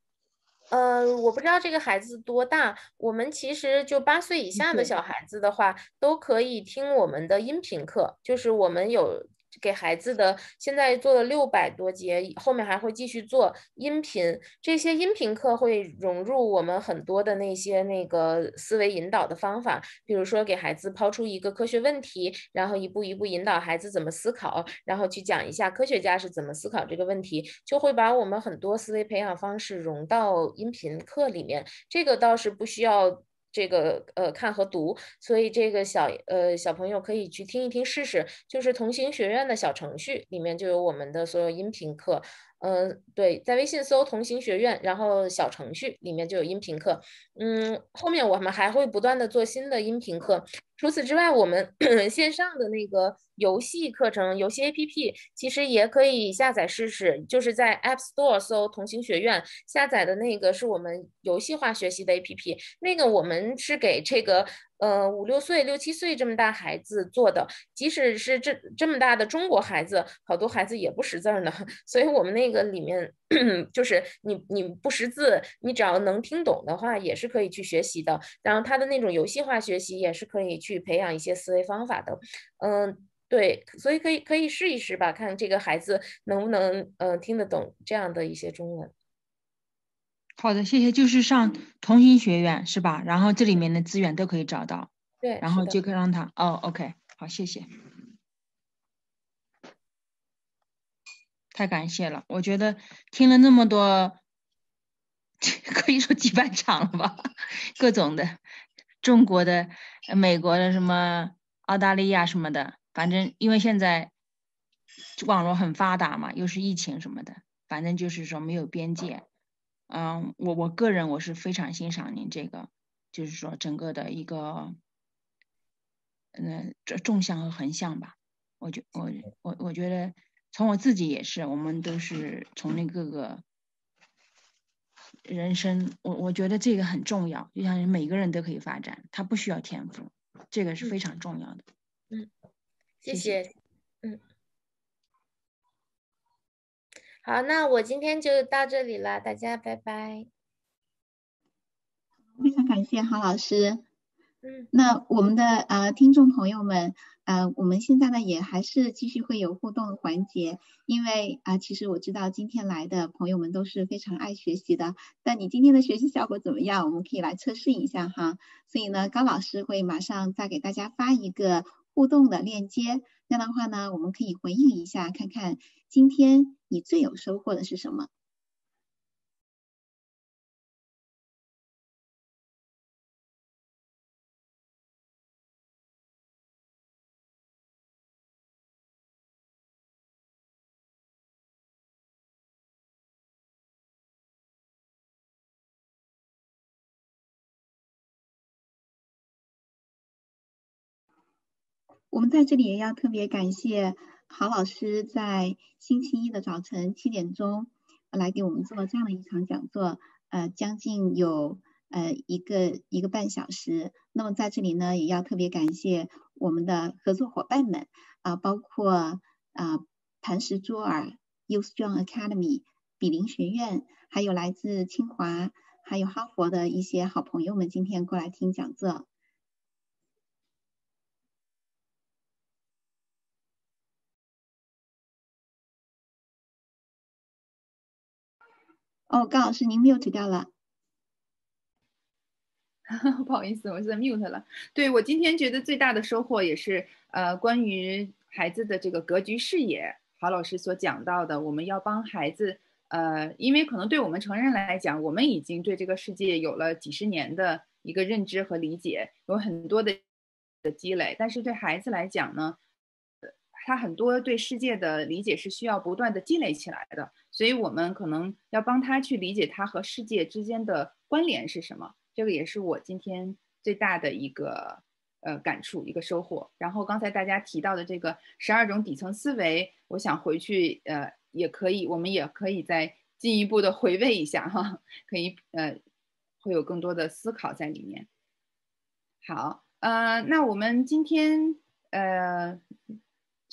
呃，我不知道这个孩子多大。我们其实就八岁以下的小孩子的话，都可以听我们的音频课，就是我们有。给孩子的，现在做了六百多节，后面还会继续做音频。这些音频课会融入我们很多的那些那个思维引导的方法，比如说给孩子抛出一个科学问题，然后一步一步引导孩子怎么思考，然后去讲一下科学家是怎么思考这个问题，就会把我们很多思维培养方式融到音频课里面。这个倒是不需要。这个呃看和读，所以这个小呃小朋友可以去听一听试试，就是同心学院的小程序里面就有我们的所有音频课。嗯，对，在微信搜“同行学院”，然后小程序里面就有音频课。嗯，后面我们还会不断的做新的音频课。除此之外，我们 [COUGHS] 线上的那个游戏课程，游戏 APP 其实也可以下载试试。就是在 App Store 搜“同行学院”，下载的那个是我们游戏化学习的 APP。那个我们是给这个。呃，五六岁、六七岁这么大孩子做的，即使是这这么大的中国孩子，好多孩子也不识字呢。[LAUGHS] 所以我们那个里面，[COUGHS] 就是你你不识字，你只要能听懂的话，也是可以去学习的。然后他的那种游戏化学习也是可以去培养一些思维方法的。嗯，对，所以可以可以试一试吧，看这个孩子能不能嗯听得懂这样的一些中文。好的，谢谢。就是上同心学院是吧？然后这里面的资源都可以找到。对，然后就可以让他哦。OK，好，谢谢。太感谢了，我觉得听了那么多，[LAUGHS] 可以说几百场了吧，各种的，中国的、美国的、什么澳大利亚什么的，反正因为现在网络很发达嘛，又是疫情什么的，反正就是说没有边界。嗯，我我个人我是非常欣赏您这个，就是说整个的一个，嗯，这纵向和横向吧，我觉我我我觉得从我自己也是，我们都是从那个个人生，我我觉得这个很重要，就像每个人都可以发展，他不需要天赋，这个是非常重要的。嗯，谢谢。好，那我今天就到这里了，大家拜拜。非常感谢哈老师，嗯，那我们的呃听众朋友们，呃，我们现在呢也还是继续会有互动环节，因为啊，其实我知道今天来的朋友们都是非常爱学习的，那你今天的学习效果怎么样？我们可以来测试一下哈，所以呢，高老师会马上再给大家发一个互动的链接。这样的话呢，我们可以回应一下，看看今天你最有收获的是什么。我们在这里也要特别感谢郝老师在星期一的早晨七点钟来给我们做这样的一场讲座，呃，将近有呃一个一个半小时。那么在这里呢，也要特别感谢我们的合作伙伴们，啊，包括啊磐石卓尔 y o u Strong Academy、比邻学院，还有来自清华、还有哈佛的一些好朋友们今天过来听讲座。哦，高老师，您 mute 掉了，[LAUGHS] 不好意思，我现在 mute 了。对我今天觉得最大的收获也是，呃，关于孩子的这个格局视野，郝老师所讲到的，我们要帮孩子，呃，因为可能对我们成人来讲，我们已经对这个世界有了几十年的一个认知和理解，有很多的的积累，但是对孩子来讲呢，他很多对世界的理解是需要不断的积累起来的。所以，我们可能要帮他去理解他和世界之间的关联是什么。这个也是我今天最大的一个呃感触，一个收获。然后刚才大家提到的这个十二种底层思维，我想回去呃也可以，我们也可以再进一步的回味一下哈，可以呃会有更多的思考在里面。好，呃，那我们今天呃。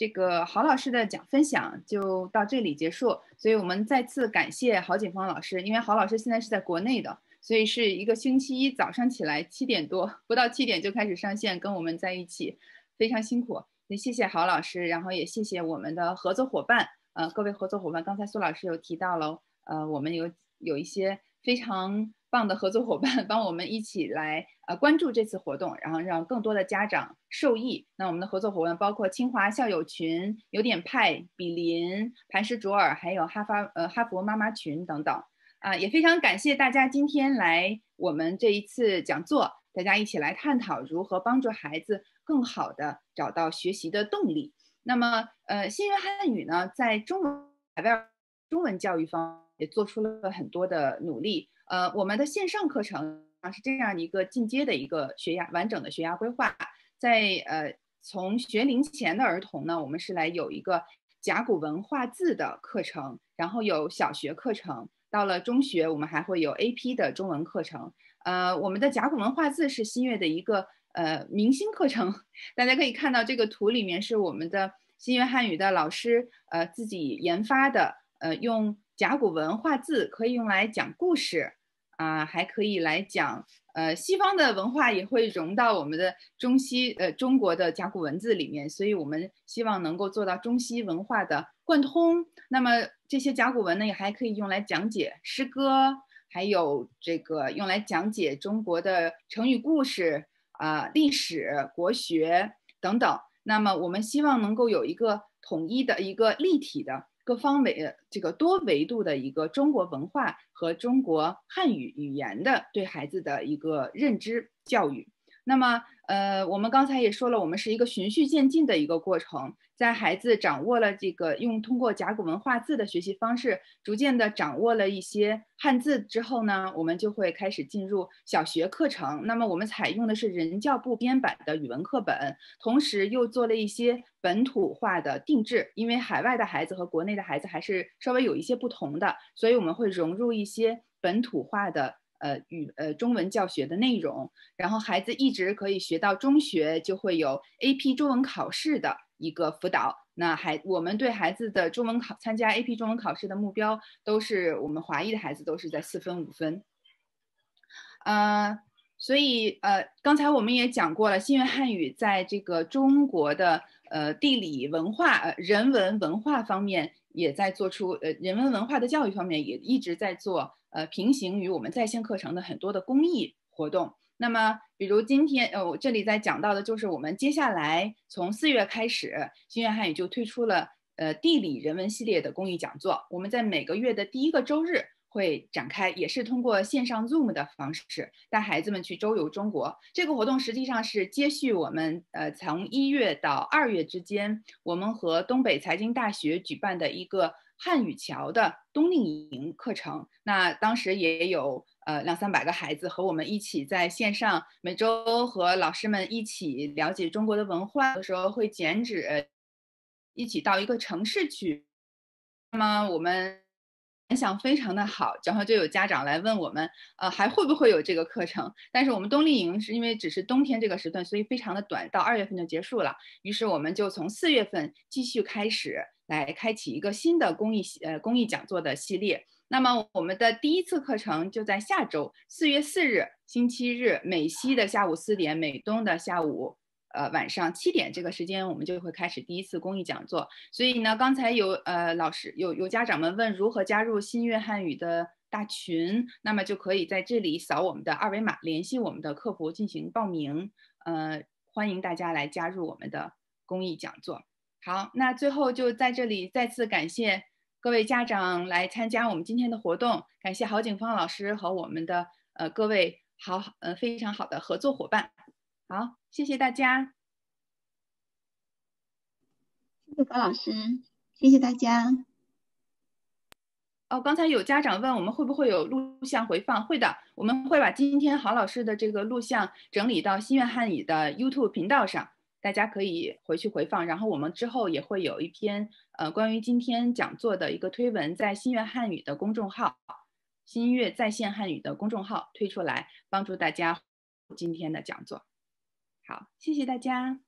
这个郝老师的讲分享就到这里结束，所以我们再次感谢郝景芳老师，因为郝老师现在是在国内的，所以是一个星期一早上起来七点多，不到七点就开始上线跟我们在一起，非常辛苦，也谢谢郝老师，然后也谢谢我们的合作伙伴，呃，各位合作伙伴，刚才苏老师有提到了，呃，我们有有一些非常。棒的合作伙伴 [LAUGHS] 帮我们一起来呃关注这次活动，然后让更多的家长受益。那我们的合作伙伴包括清华校友群、有点派、比邻、磐石卓尔，还有哈发呃哈佛妈妈群等等啊，也非常感谢大家今天来我们这一次讲座，大家一起来探讨如何帮助孩子更好的找到学习的动力。那么呃新约汉语呢，在中文海外中文教育方也做出了很多的努力。呃，我们的线上课程啊是这样一个进阶的一个学压完整的学压规划，在呃从学龄前的儿童呢，我们是来有一个甲骨文化字的课程，然后有小学课程，到了中学我们还会有 A P 的中文课程。呃，我们的甲骨文化字是新月的一个呃明星课程，大家可以看到这个图里面是我们的新月汉语的老师呃自己研发的呃用甲骨文化字可以用来讲故事。啊，还可以来讲，呃，西方的文化也会融到我们的中西，呃，中国的甲骨文字里面，所以我们希望能够做到中西文化的贯通。那么这些甲骨文呢，也还可以用来讲解诗歌，还有这个用来讲解中国的成语故事啊、历史、国学等等。那么我们希望能够有一个统一的、一个立体的、各方维这个多维度的一个中国文化。和中国汉语语言的对孩子的一个认知教育。那么，呃，我们刚才也说了，我们是一个循序渐进的一个过程。在孩子掌握了这个用通过甲骨文化字的学习方式，逐渐的掌握了一些汉字之后呢，我们就会开始进入小学课程。那么，我们采用的是人教部编版的语文课本，同时又做了一些本土化的定制。因为海外的孩子和国内的孩子还是稍微有一些不同的，所以我们会融入一些本土化的。呃，语呃中文教学的内容，然后孩子一直可以学到中学，就会有 AP 中文考试的一个辅导。那孩我们对孩子的中文考参加 AP 中文考试的目标，都是我们华裔的孩子都是在四分五分。呃。所以呃刚才我们也讲过了，新月汉语在这个中国的呃地理文化呃人文文化方面，也在做出呃人文文化的教育方面也一直在做。呃，平行于我们在线课程的很多的公益活动，那么比如今天，呃，我这里在讲到的就是我们接下来从四月开始，新月汉语就推出了呃地理人文系列的公益讲座，我们在每个月的第一个周日会展开，也是通过线上 Zoom 的方式带孩子们去周游中国。这个活动实际上是接续我们呃从一月到二月之间，我们和东北财经大学举办的一个。汉语桥的冬令营课程，那当时也有呃两三百个孩子和我们一起在线上，每周和老师们一起了解中国的文化有时候，会剪纸，一起到一个城市去。那么我们反响非常的好，然后就有家长来问我们，呃还会不会有这个课程？但是我们冬令营是因为只是冬天这个时段，所以非常的短，到二月份就结束了。于是我们就从四月份继续开始。来开启一个新的公益呃公益讲座的系列。那么我们的第一次课程就在下周四月四日星期日，美西的下午四点，美东的下午呃晚上七点这个时间，我们就会开始第一次公益讲座。所以呢，刚才有呃老师有有家长们问如何加入新月汉语的大群，那么就可以在这里扫我们的二维码，联系我们的客服进行报名。呃，欢迎大家来加入我们的公益讲座。好，那最后就在这里再次感谢各位家长来参加我们今天的活动，感谢郝景芳老师和我们的呃各位好呃非常好的合作伙伴，好，谢谢大家，谢谢高老师，谢谢大家。哦，刚才有家长问我们会不会有录像回放，会的，我们会把今天郝老师的这个录像整理到新月汉语的 YouTube 频道上。大家可以回去回放，然后我们之后也会有一篇呃关于今天讲座的一个推文，在新月汉语的公众号、新月在线汉语的公众号推出来，帮助大家今天的讲座。好，谢谢大家。